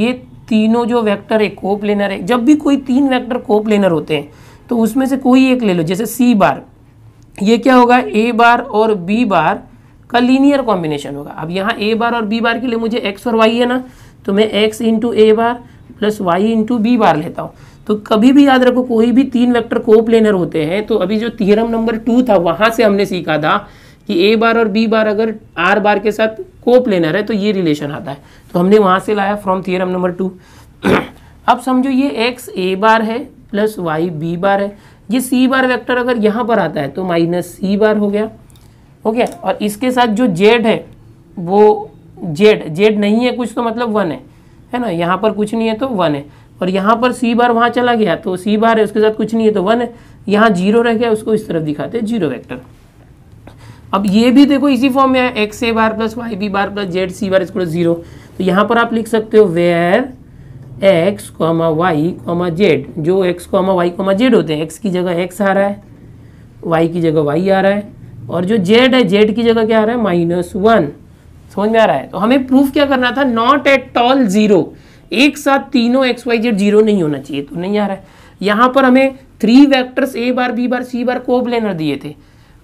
ये तीनों जो वेक्टर है कोप लेनर है जब भी कोई तीन वेक्टर कोप लेनर होते हैं तो उसमें से कोई एक ले लो जैसे सी बार ये क्या होगा ए बार और बी बार का लीनियर कॉम्बिनेशन होगा अब यहाँ ए बार और बी बार के लिए मुझे एक्स और वाई है ना तो मैं एक्स इंटू ए bar plus y into B bar लेता हूँ तो कभी भी याद रखो कोई भी तीन वेक्टर कोप लेनर होते हैं तो अभी जो थियरम नंबर टू था वहाँ से हमने सीखा था कि ए बार और बी बार अगर आर बार के साथ लेना है तो ये रिलेशन आता है तो हमने वहाँ से लाया फ्रॉम थियरम नंबर टू अब समझो ये एक्स ए बार है प्लस वाई बी बार है ये सी बार वेक्टर अगर यहाँ पर आता है तो माइनस सी बार हो गया हो गया और इसके साथ जो जेड है वो जेड जेड नहीं है कुछ तो मतलब वन है है ना यहाँ पर कुछ नहीं है तो वन है और यहाँ पर सी बार वहाँ चला गया तो सी बार है उसके साथ कुछ नहीं है तो वन है यहाँ जीरो रह गया उसको इस तरफ दिखाते हैं जीरो वैक्टर अब ये भी देखो इसी फॉर्म में है एक्स ए bar plus Y B bar plus Z C bar इसको जीरो तो यहाँ पर आप लिख सकते हो where x comma y comma z जो x comma y comma z होते हैं एक्स की जगह एक्स आ रहा है वाई की जगह वाई आ रहा है और जो जेड है जेड की जगह क्या आ रहा है माइनस वन समझ में आ रहा है तो हमें प्रूफ क्या करना था नॉट एट ऑल जीरो एक साथ तीनों एक्स वाई जेड जीरो नहीं होना चाहिए तो नहीं आ रहा है यहाँ पर हमें थ्री वैक्टर्स ए bar B bar c bar coplanar दिए थे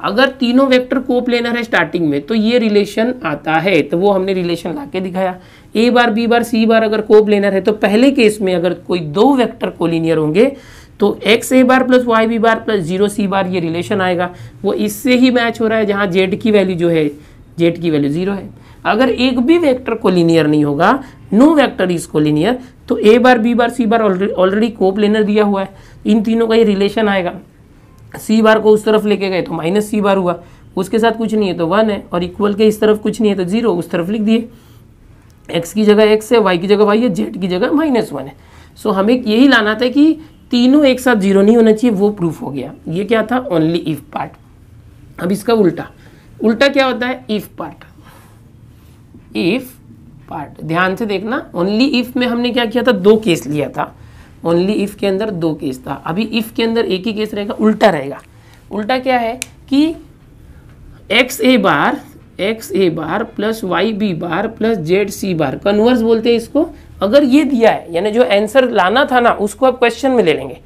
अगर तीनों वेक्टर प्लेनर है स्टार्टिंग में तो ये रिलेशन आता है तो वो हमने रिलेशन के दिखाया ए बार बी बार सी बार अगर प्लेनर है तो पहले केस में अगर कोई दो वेक्टर कोलिनियर होंगे तो एक्स ए bar plus Y B bar plus zero c bar ये रिलेशन आएगा वो इससे ही मैच हो रहा है जहाँ जेड की वैल्यू जो है जेड की वैल्यू जीरो है अगर एक भी वेक्टर कोलिनियर नहीं होगा नो वेक्टर इज कोलिनियर तो ए bar B bar c bar already coplanar दिया हुआ है इन तीनों का ये रिलेशन आएगा सी बार को उस तरफ लेके गए तो माइनस सी बार हुआ उसके साथ कुछ नहीं है तो वन है और इक्वल के इस तरफ कुछ नहीं है तो जीरो उस तरफ लिख दिए एक्स की जगह एक्स है वाई की जगह वाई है जेड की जगह माइनस वन है सो so, हमें यही लाना था कि तीनों एक साथ जीरो नहीं होना चाहिए वो प्रूफ हो गया ये क्या था ओनली इफ पार्ट अब इसका उल्टा उल्टा क्या होता है इफ पार्ट इफ पार्ट ध्यान से देखना ओनली इफ में हमने क्या किया था दो केस लिया था ओनली इफ़ के अंदर दो केस था अभी इफ़ के अंदर एक ही केस रहेगा उल्टा रहेगा उल्टा क्या है कि एक्स ए बार एक्स ए bar plus Y B bar plus Z C bar converse बोलते हैं इसको अगर ये दिया है यानी जो आंसर लाना था ना उसको आप क्वेश्चन में ले लेंगे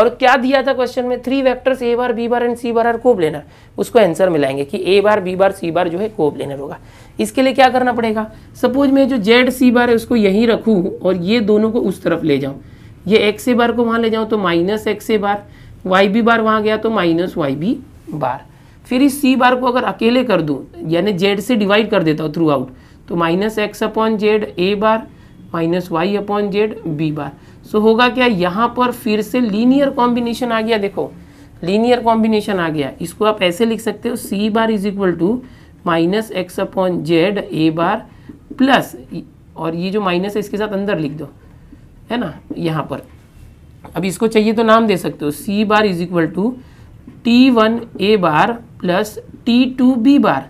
और क्या दिया था क्वेश्चन में three vectors A bar B bar and C bar are coplanar उसको आंसर मिलाएंगे कि A bar B bar c बार जो है कोब लेना होगा इसके लिए क्या करना पड़ेगा सपोज मैं जो जेड सी बार है उसको यहीं रखूँ और ये दोनों को उस तरफ ले जाऊँ ये एक्स ए बार को वहाँ ले जाऊँ तो माइनस एक्स ए बार वाई बी बार वहाँ गया तो माइनस वाई बी बार फिर इस सी बार को अगर अकेले कर दूँ यानी जेड से डिवाइड कर देता हूँ थ्रू आउट तो minus x upon z a bar minus y upon z b bar so होगा क्या यहाँ पर फिर से लीनियर कॉम्बिनेशन आ गया देखो लीनियर कॉम्बिनेशन आ गया इसको आप ऐसे लिख सकते हो c bar is equal to minus x upon z a bar plus और ये जो माइनस है इसके साथ अंदर लिख दो है ना यहाँ पर अब इसको चाहिए तो नाम दे सकते हो C bar is equal to T one A bar plus T two B bar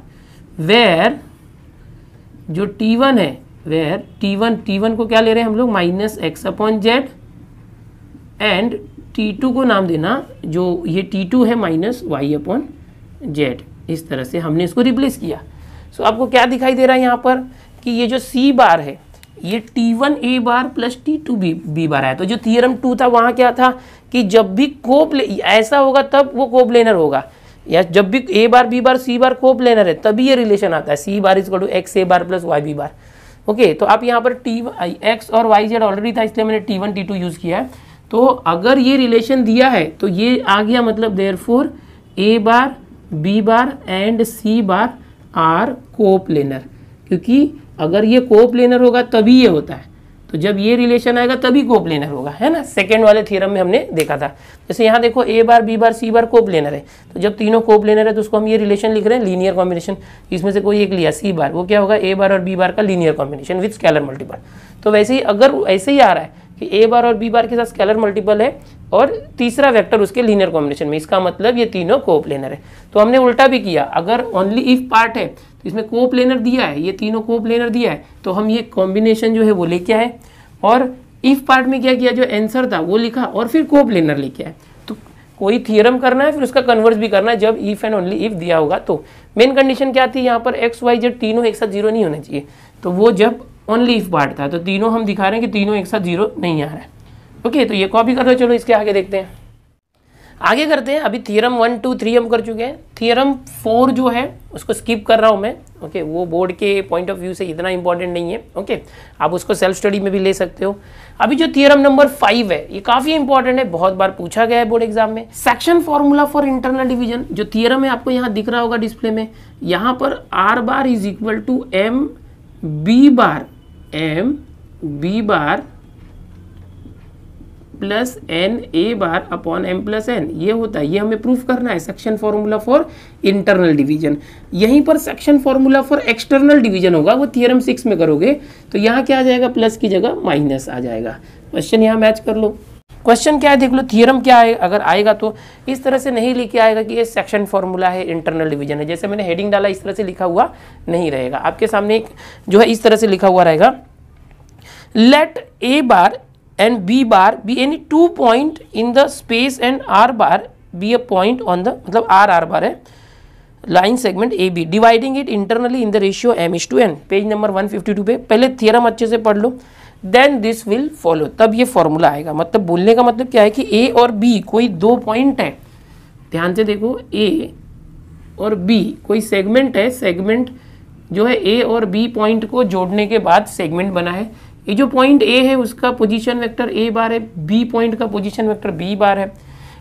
where जो T1 है वेर T1 T1 को क्या ले रहे हैं हम लोग minus x upon z and t को नाम देना जो ये टी है माइनस वाई अपॉन जेड इस तरह से हमने इसको रिप्लेस किया सो so, आपको क्या दिखाई दे रहा है यहाँ पर कि ये जो सी बार है ये टी वन ए bar plus T two B bar आया तो जो थियरम टू था वहाँ क्या था कि जब भी कोप ऐसा होगा तब वो कोप्लेनर होगा या जब भी ए बार बी बार सी बार कोप्लेनर है तभी ये रिलेशन आता है C bar is two x A bar plus Y B bar okay तो आप यहाँ पर टी एक्स और वाई जेड ऑलरेडी था इसलिए मैंने t one T two use किया है तो अगर ये रिलेशन दिया है तो ये आ गया मतलब therefore A bar B bar and C bar are coplanar क्योंकि अगर ये कोप्लेनर होगा तभी ये होता है तो जब ये रिलेशन आएगा तभी कोप्लेनर होगा है ना सेकेंड वाले थ्योरम में हमने देखा था जैसे यहाँ देखो ए बार बी बार सी बार कोप्लेनर है तो जब तीनों कोप्लेनर है तो उसको हम ये रिलेशन लिख रहे हैं लीनियर कॉम्बिनेशन इसमें से कोई एक लिया सी बार वो क्या होगा ए बार और बी बार का linear combination with scalar multiple तो वैसे ही अगर ऐसे ही आ रहा है कि ए बार और बी बार के साथ स्केलर मल्टीपल है और तीसरा वेक्टर उसके लीनियर कॉम्बिनेशन में इसका मतलब ये तीनों कोप है तो हमने उल्टा भी किया अगर ओनली इफ पार्ट है तो इसमें कोप लेनर दिया है ये तीनों कोप लेनर दिया है तो हम ये कॉम्बिनेशन जो है वो लेके आए और इफ पार्ट में क्या किया जो आंसर था वो लिखा और फिर कोप लेके आए तो कोई थियरम करना है फिर उसका कन्वर्स भी करना है जब इफ एंड ओनली इफ दिया होगा तो मेन कंडीशन क्या थी यहाँ पर एक्स वाई जेड तीनों एक साथ जीरो नहीं होना चाहिए तो वो जब ओनली इफ पार्ट था तो तीनों हम दिखा रहे हैं कि तीनों एक साथ जीरो नहीं आ रहा है ओके तो ये कॉपी कर दो चलो इसके आगे देखते हैं आगे करते हैं अभी थियरम वन टू थ्री हम कर चुके हैं थियरम फोर जो है उसको स्किप कर रहा हूँ मैं ओके okay, वो बोर्ड के पॉइंट ऑफ व्यू से इतना इंपॉर्टेंट नहीं है ओके okay, आप उसको सेल्फ स्टडी में भी ले सकते हो अभी जो थियरम नंबर फाइव है ये काफ़ी इंपॉर्टेंट है बहुत बार पूछा गया है बोर्ड एग्जाम में section formula for internal division जो थियरम है आपको यहाँ दिख रहा होगा डिस्प्ले में यहाँ पर are bar is equal to M B bar M B bar plus n A bar upon m plus n ये होता है ये हमें प्रूफ करना है section formula for internal division यहीं पर section formula for external division होगा वो थियरम सिक्स में करोगे तो यहाँ क्या आ जाएगा प्लस की जगह माइनस आ जाएगा क्वेश्चन यहाँ मैच कर लो क्वेश्चन क्या है देख लो थियरम क्या है अगर आएगा तो इस तरह से नहीं लिखे आएगा कि ये सेक्शन फॉर्मूला है इंटरनल डिवीजन है जैसे मैंने हेडिंग डाला इस तरह से लिखा हुआ नहीं रहेगा आपके सामने एक जो है इस तरह से लिखा हुआ रहेगा let A bar and b bar be any two point in the space and r bar be a point on the मतलब आर आर बार है line segment A B dividing it internally in the ratio M is to n page number 152 पे पहले theorem अच्छे से पढ़ लो then this will follow तब ये फॉर्मूला आएगा मतलब बोलने का मतलब क्या है कि ए और बी कोई दो पॉइंट है ध्यान से देखो ए और बी कोई सेगमेंट है सेगमेंट जो है ए और बी पॉइंट को जोड़ने के बाद सेगमेंट बना है ये जो पॉइंट ए है उसका पोजीशन वेक्टर ए बार है बी पॉइंट का पोजीशन वेक्टर बी बार है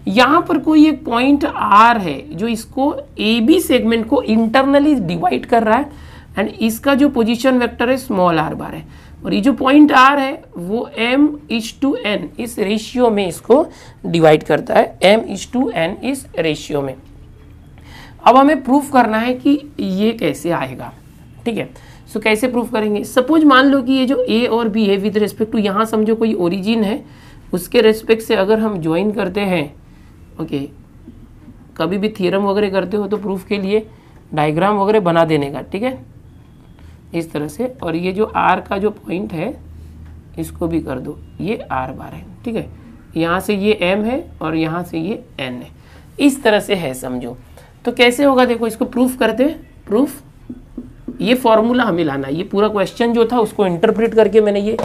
यहाँ पर कोई एक पॉइंट आर है जो इसको ए बी सेगमेंट को इंटरनली डिवाइड कर रहा है एंड इसका जो पोजिशन वैक्टर है स्मॉल आर बार है और ये जो पॉइंट आर है वो एम इज टू एन इस रेशियो में इसको डिवाइड करता है एम इज टू एन इस रेशियो में अब हमें प्रूफ करना है कि ये कैसे आएगा ठीक है सो so, कैसे प्रूफ करेंगे सपोज मान लो कि ये जो ए और बी है विद रिस्पेक्ट टू यहाँ समझो कोई ओरिजिन है उसके रेस्पेक्ट से अगर हम ज्वाइन करते हैं ओके okay, कभी भी थियरम वगैरह करते हो तो प्रूफ के लिए डायग्राम वगैरह बना देने का ठीक है इस तरह से और ये जो आर का जो पॉइंट है इसको भी कर दो ये आर बार है ठीक है यहाँ से ये एम है और यहाँ से ये एन है इस तरह से है समझो तो कैसे होगा देखो इसको प्रूफ करते प्रूफ ये फॉर्मूला हमें लाना है ये पूरा क्वेश्चन जो था उसको इंटरप्रेट करके मैंने ये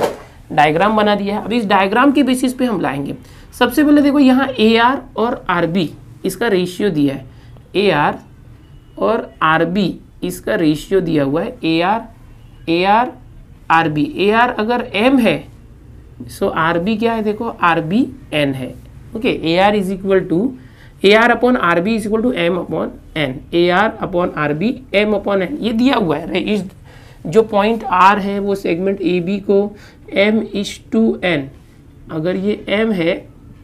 डायग्राम बना दिया है अब इस डायग्राम के बेसिस पे हम लाएंगे सबसे पहले देखो यहाँ ए आर और आर बी इसका रेशियो दिया है ए आर और आर बी इसका रेशियो दिया हुआ है A R A R R B A R अगर एम है सो आर बी क्या है देखो आर बी एन है okay A R is equal to A R upon R B is equal to m upon n A R upon R B m upon n ये दिया हुआ है इस जो पॉइंट आर है वो सेगमेंट ए बी को एम इज टू एन अगर ये एम है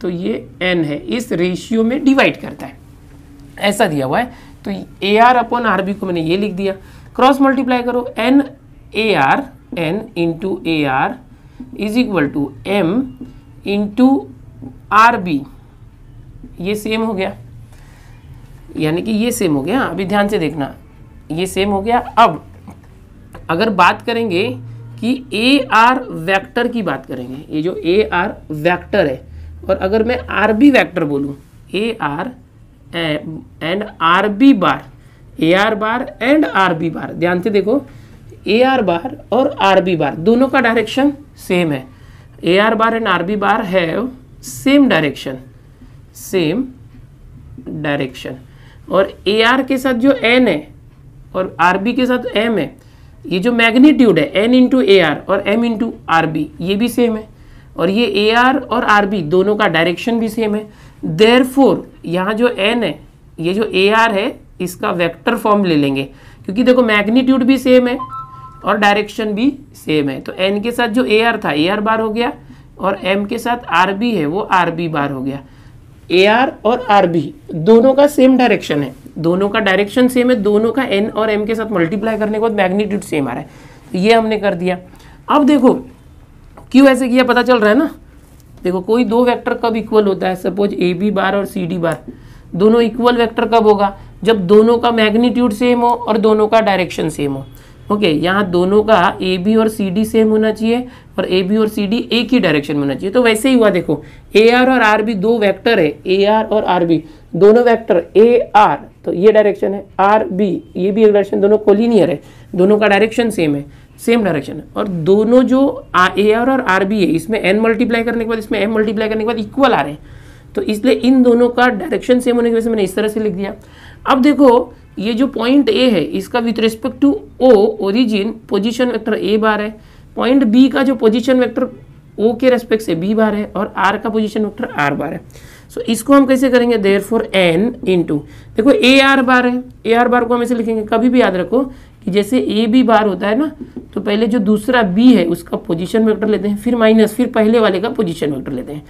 तो ये एन है इस रेशियो में डिवाइड करता है ऐसा दिया हुआ है तो A R upon R B को मैंने ये लिख दिया क्रॉस मल्टीप्लाई करो n A R N into A R is equal to M into R B ये सेम हो गया यानी कि ये सेम हो गया अभी ध्यान से देखना ये सेम हो गया अब अगर बात करेंगे कि ए आर वैक्टर की बात करेंगे ये जो ए आर वैक्टर है और अगर मैं आर बी वैक्टर बोलूँ A R and R B bar A R bar and R B bar ध्यान से देखो ए आर बार और आर बी बार दोनों का डायरेक्शन सेम है A R bar and R B bar have same direction same direction और A are के साथ जो एन है और आर बी के साथ एम है ये जो मैग्नीट्यूड है एन इंटू ए आर और एम इंटू आर बी ये भी सेम है और ये ए आर और आर बी दोनों का डायरेक्शन भी सेम है देर फोर यहाँ जो एन है ये जो ए आर है इसका वेक्टर फॉर्म ले लेंगे क्योंकि देखो मैग्नीट्यूड भी सेम है और डायरेक्शन भी सेम है तो एन के साथ जो ए आर था ए आर बार हो गया और एम के साथ आर बी है वो आर बी बार हो गया ए आर और आर बी दोनों का सेम डायरेक्शन है दोनों का डायरेक्शन सेम है दोनों का एन और एम के साथ मल्टीप्लाई करने के बाद मैग्नीट्यूड सेम आ रहा है तो ये हमने कर दिया अब देखो क्यों ऐसे किया पता चल रहा है ना देखो कोई दो वेक्टर कब इक्वल होता है सपोज ए बी बार और सी डी बार दोनों इक्वल वेक्टर कब होगा जब दोनों का मैग्नीट्यूड सेम हो और दोनों का डायरेक्शन सेम हो ओके okay, यहाँ दोनों का ए बी और सी डी सेम होना चाहिए और ए बी और सी डी एक ही डायरेक्शन में होना चाहिए तो वैसे ही हुआ देखो ए आर और आर बी दो वेक्टर है ए आर और आर बी दोनों वेक्टर ए आर तो ये डायरेक्शन है आर बी ये भी एक डायरेक्शन दोनों कोलिनियर है दोनों का डायरेक्शन सेम है सेम डायरेक्शन है और दोनों जो ए आर और आर बी है इसमें एन मल्टीप्लाई करने के बाद इसमें एम मल्टीप्लाई करने के बाद इक्वल आ रहे हैं तो इसलिए इन दोनों का डायरेक्शन सेम होने की वजह से मैंने इस तरह से लिख दिया अब देखो ये जो पॉइंट ए है इसका with respect to O origin position vector A bar है पॉइंट बी का जो पोजिशन वैक्टर ओ के रेस्पेक्ट से बी बार है और आर का पोजिशन वैक्टर आर बार है सो so, इसको हम कैसे करेंगे therefore n into देखो ए आर बार है ए आर बार को हम ऐसे लिखेंगे कभी भी याद रखो कि जैसे ए बी बार होता है ना तो पहले जो दूसरा बी है उसका पोजिशन वैक्टर लेते हैं फिर माइनस फिर पहले वाले का पोजिशन वैक्टर लेते हैं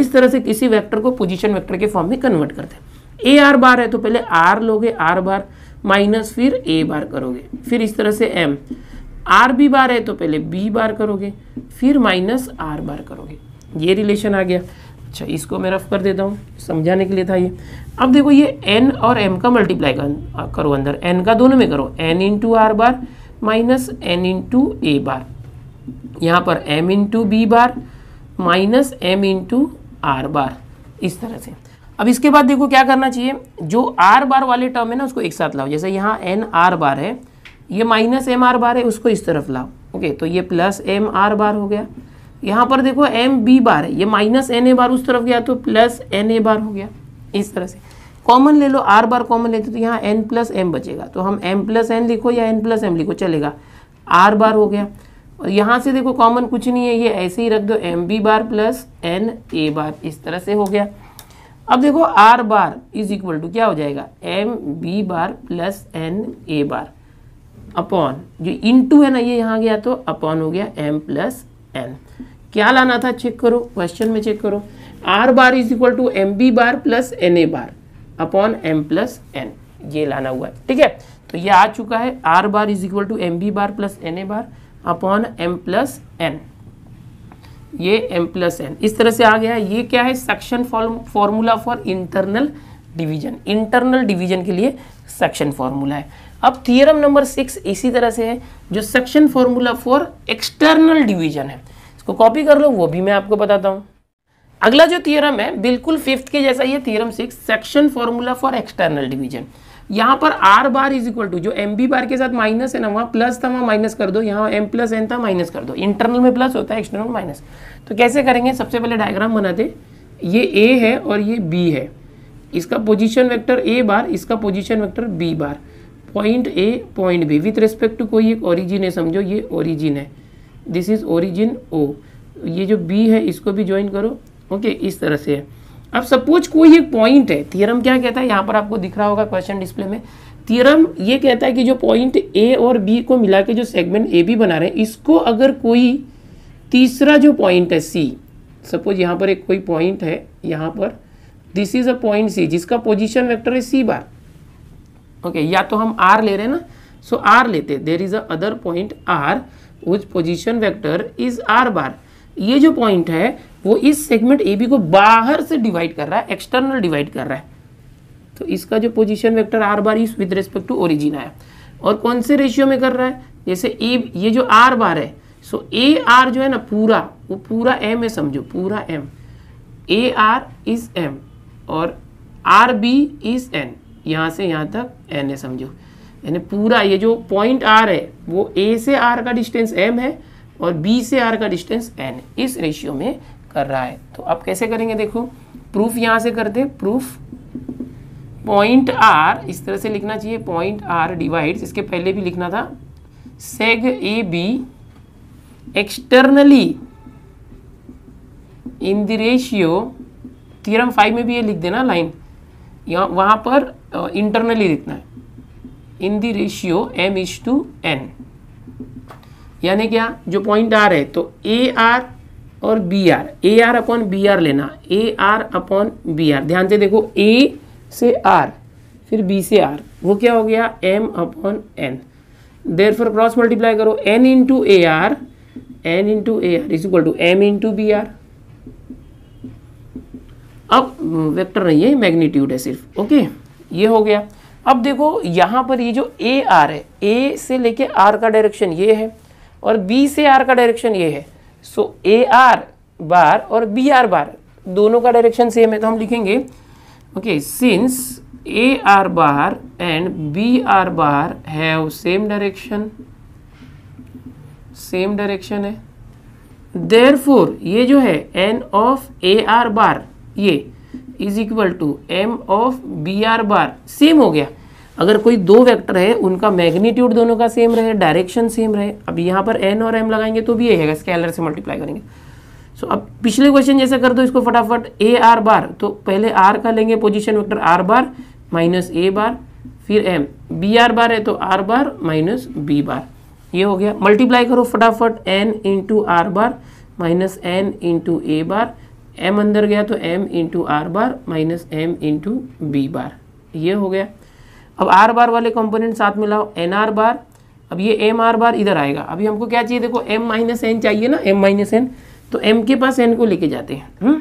इस तरह से किसी वैक्टर को पोजिशन वैक्टर के फॉर्म में कन्वर्ट करते हैं ए आर बार है तो पहले आर लोगे आर बार माइनस फिर ए बार करोगे फिर इस तरह से एम आर बी बार है तो पहले बी बार करोगे फिर माइनस आर बार करोगे ये रिलेशन आ गया अच्छा इसको मैं रफ कर देता हूँ समझाने के लिए था ये अब देखो ये एन और एम का मल्टीप्लाई करो अंदर एन का दोनों में करो N into are bar minus N into A bar यहाँ पर m into B bar minus M into are bar इस तरह से अब इसके बाद देखो क्या करना चाहिए जो आर बार वाले टर्म है ना उसको एक साथ लाओ जैसे यहाँ एन आर बार है ये माइनस एम आर बार है उसको इस तरफ लाओ ओके तो ये प्लस एम आर बार हो गया यहाँ पर देखो एम बी बार है ये माइनस एन ए बार उस तरफ गया तो प्लस एन ए बार हो गया इस तरह से कॉमन ले लो आर बार कॉमन लेते तो यहाँ एन प्लस एम बचेगा तो हम एम प्लस एन लिखो या एन प्लस एम लिखो चलेगा आर बार हो गया और यहाँ से देखो कॉमन कुछ नहीं है ये ऐसे ही रख दो m B bar plus n ए बार इस तरह से हो गया अब देखो are bar is equal to क्या हो जाएगा m B bar plus n ए बार अपॉन जो टू है ना ये यहाँ गया तो अपॉन हो गया एम प्लस एन क्या लाना था चेक करो क्वेश्चन में चेक करो r bar is equal to M B bar plus n A bar upon m plus n ये लाना हुआ है ठीक है तो ये आ चुका है are bar is equal to M B bar plus n A bar upon m plus n ये एम प्लस एन इस तरह से आ गया ये क्या है section formula for internal division internal division के लिए सेक्शन फॉर्मूला है अब थियरम नंबर सिक्स इसी तरह से है जो section formula for external division है इसको कॉपी कर लो वो भी मैं आपको बताता हूँ अगला जो थियरम है बिल्कुल फिफ्थ के जैसा ये theorem six section formula for external division यहाँ पर are bar is equal to जो एम बी बार के साथ माइनस है ना वहाँ प्लस था वहाँ माइनस कर दो यहाँ एम प्लस एन था माइनस कर दो इंटरनल में प्लस होता है एक्सटर्नल माइनस तो कैसे करेंगे सबसे पहले डायग्राम बनाते ये ए है और ये बी है इसका पोजिशन वैक्टर ए बार इसका position vector B bar point A point B with respect to कोई एक ओरिजिन है समझो ये ओरिजिन है दिस इज़ ओरिजिन ओ ये जो बी है इसको भी ज्वाइन करो ओके okay, इस तरह से है अब सपोज कोई एक पॉइंट है थियरम क्या कहता है यहाँ पर आपको दिख रहा होगा क्वेश्चन डिस्प्ले में थियरम ये कहता है कि जो पॉइंट ए और बी को मिला के जो सेगमेंट ए बी बना रहे हैं इसको अगर कोई तीसरा जो पॉइंट है सी सपोज यहाँ पर एक कोई पॉइंट है यहाँ पर this is a point C जिसका पोजिशन वैक्टर है सी बार ओके या तो हम आर ले रहे हैं ना सो so, आर लेते there is a other point R whose position vector is R bar ये जो पॉइंट है वो इस सेगमेंट ए बी को बाहर से डिवाइड कर रहा है एक्सटर्नल डिवाइड कर रहा है तो इसका जो पोजिशन वैक्टर आर बार इस विद रेस्पेक्ट टू ओरिजिन आया और कौन से रेशियो में कर रहा है जैसे ए ये जो आर बार है सो ए आर जो है ना पूरा वो पूरा एम है समझो पूरा M A R is M और आर बी इज एन यहाँ से यहाँ तक एन है समझो यानी पूरा ये जो पॉइंट आर है वो ए से आर का डिस्टेंस एम है और बी से आर का डिस्टेंस एन इस रेशियो में कर रहा है तो अब कैसे करेंगे देखो प्रूफ यहाँ से करते प्रूफ पॉइंट आर इस तरह से लिखना चाहिए पॉइंट आर डिवाइड इसके पहले भी लिखना था seg A B externally in the ratio theorem five में भी ये लिख देना लाइन यहाँ वहाँ पर इंटरनली लिखना है in the ratio M is to N यानी क्या जो पॉइंट आर है तो ए आर और B R A R upon B R लेना A R upon B R ध्यान से देखो ए से आर फिर बी से आर वो क्या हो गया M upon N therefore cross multiply करो N into A R N into A R is equal to M into B R अब वेक्टर नहीं है मैग्नीट्यूड है सिर्फ ओके ये हो गया अब देखो यहाँ पर ये जो ए आर है ए से लेके आर का डायरेक्शन ये है और बी से आर का डायरेक्शन ये है सो ए आर बार और बी आर बार दोनों का डायरेक्शन सेम है तो हम लिखेंगे okay since A R bar and B R bar have same direction same direction है देर फोर ये जो है N of A R bar ये is equal to M of B R bar same हो गया अगर कोई दो वेक्टर है उनका मैग्नीट्यूड दोनों का सेम रहे डायरेक्शन सेम रहे अब यहाँ पर एन और एम लगाएंगे तो भी ये है स्केलर से मल्टीप्लाई करेंगे सो so, अब पिछले क्वेश्चन जैसा कर दो इसको फटाफट ए आर बार तो पहले आर का लेंगे position vector R bar minus A bar फिर एम बी आर बार है तो R bar minus B bar ये हो गया मल्टीप्लाई करो फटाफट N into are bar minus N into A bar M अंदर गया तो M into are bar minus M into B bar ये हो गया अब आर बार वाले कंपोनेंट साथ में लाओ एन आर बार अब ये एम आर बार इधर आएगा अभी हमको क्या चाहिए देखो एम माइनस एन चाहिए ना एम माइनस एन तो एम के पास एन को लेके जाते हैं हम्म?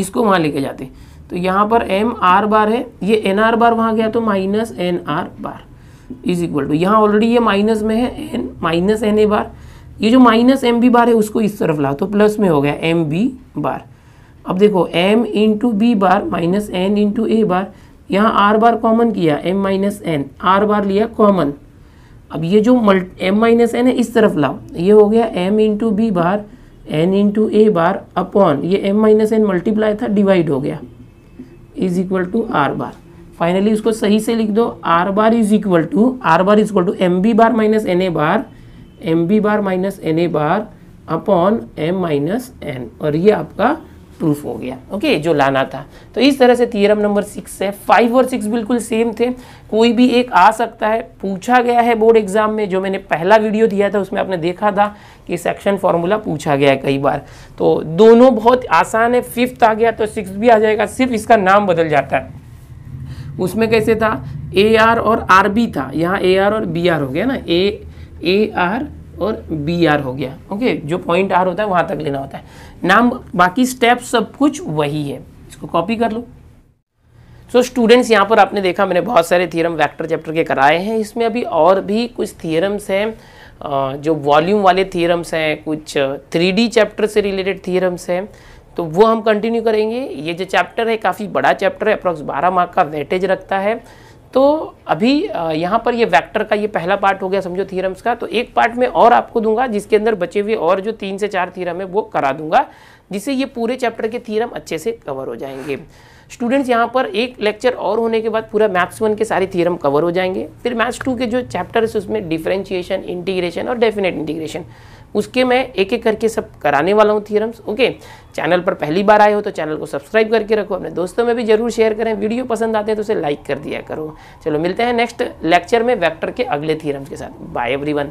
इसको वहाँ लेके जाते हैं तो यहाँ पर एम आर बार है ये एन आर बार वहाँ गया तो minus N R bar is equal to यहाँ ऑलरेडी ये माइनस में है एन माइनस एन ए बार ये जो माइनस एम बी बार है उसको इस तरफ लाओ तो प्लस में हो गया एम बी बार अब देखो M into B bar minus N into ए बार यहाँ आर बार कॉमन किया M minus N R bar लिया कॉमन अब ये जो एम माइनस एन है इस तरफ लाओ ये हो गया M into B bar N into ए बार अपॉन ये एम माइनस एन मल्टीप्लाई था डिवाइड हो गया is equal to R bar finally उसको सही से लिख दो R bar is equal to R bar is equal to M B bar minus N A bar M B bar minus N A bar upon M minus N और ये आपका proof हो गया ओके जो लाना था तो इस तरह से थियरम नंबर सिक्स है फाइव और सिक्स बिल्कुल सेम थे कोई भी एक आ सकता है पूछा गया है बोर्ड एग्जाम में जो मैंने पहला वीडियो दिया था उसमें आपने देखा था कि सेक्शन फार्मूला पूछा गया है कई बार तो दोनों बहुत आसान है फिफ्थ आ गया तो सिक्स भी आ जाएगा सिर्फ इसका नाम बदल जाता है उसमें कैसे था ए आर और आर बी था यहाँ ए आर और बी आर हो गया ना ए ए आर और बी आर हो गया ओके जो पॉइंट आर होता है वहाँ तक लेना होता है नाम बाकी स्टेप सब कुछ वही है इसको कॉपी कर लो सो so, स्टूडेंट्स यहाँ पर आपने देखा मैंने बहुत सारे थियरम वैक्टर चैप्टर के कराए हैं इसमें अभी और भी कुछ थियरम्स हैं जो वॉल्यूम वाले थियरम्स हैं कुछ थ्री चैप्टर से रिलेटेड थियरम्स हैं तो वो हम कंटिन्यू करेंगे ये जो चैप्टर है काफ़ी बड़ा चैप्टर है अप्रॉक्स बारह मार्क का वेटेज रखता है तो अभी यहाँ पर ये वेक्टर का ये पहला पार्ट हो गया समझो थीरम्स का तो एक पार्ट में और आपको दूंगा जिसके अंदर बचे हुए और जो तीन से चार थीरम है वो करा दूंगा जिससे ये पूरे चैप्टर के थीरम अच्छे से कवर हो जाएंगे स्टूडेंट्स यहाँ पर एक लेक्चर और होने के बाद पूरा मैथ्स वन के सारे थीरम कवर हो जाएंगे फिर मैथ्स टू के जो चैप्टर्स उसमें डिफ्रेंशिएशन इंटीग्रेशन और डेफिनेट इंटीग्रेशन उसके मैं एक एक करके सब कराने वाला हूँ थीरम्स ओके चैनल पर पहली बार आए हो तो चैनल को सब्सक्राइब करके रखो अपने दोस्तों में भी जरूर शेयर करें वीडियो पसंद आते हैं तो उसे लाइक कर दिया करो चलो मिलते हैं नेक्स्ट लेक्चर में वैक्टर के अगले थियरम्स के साथ बाय एवरी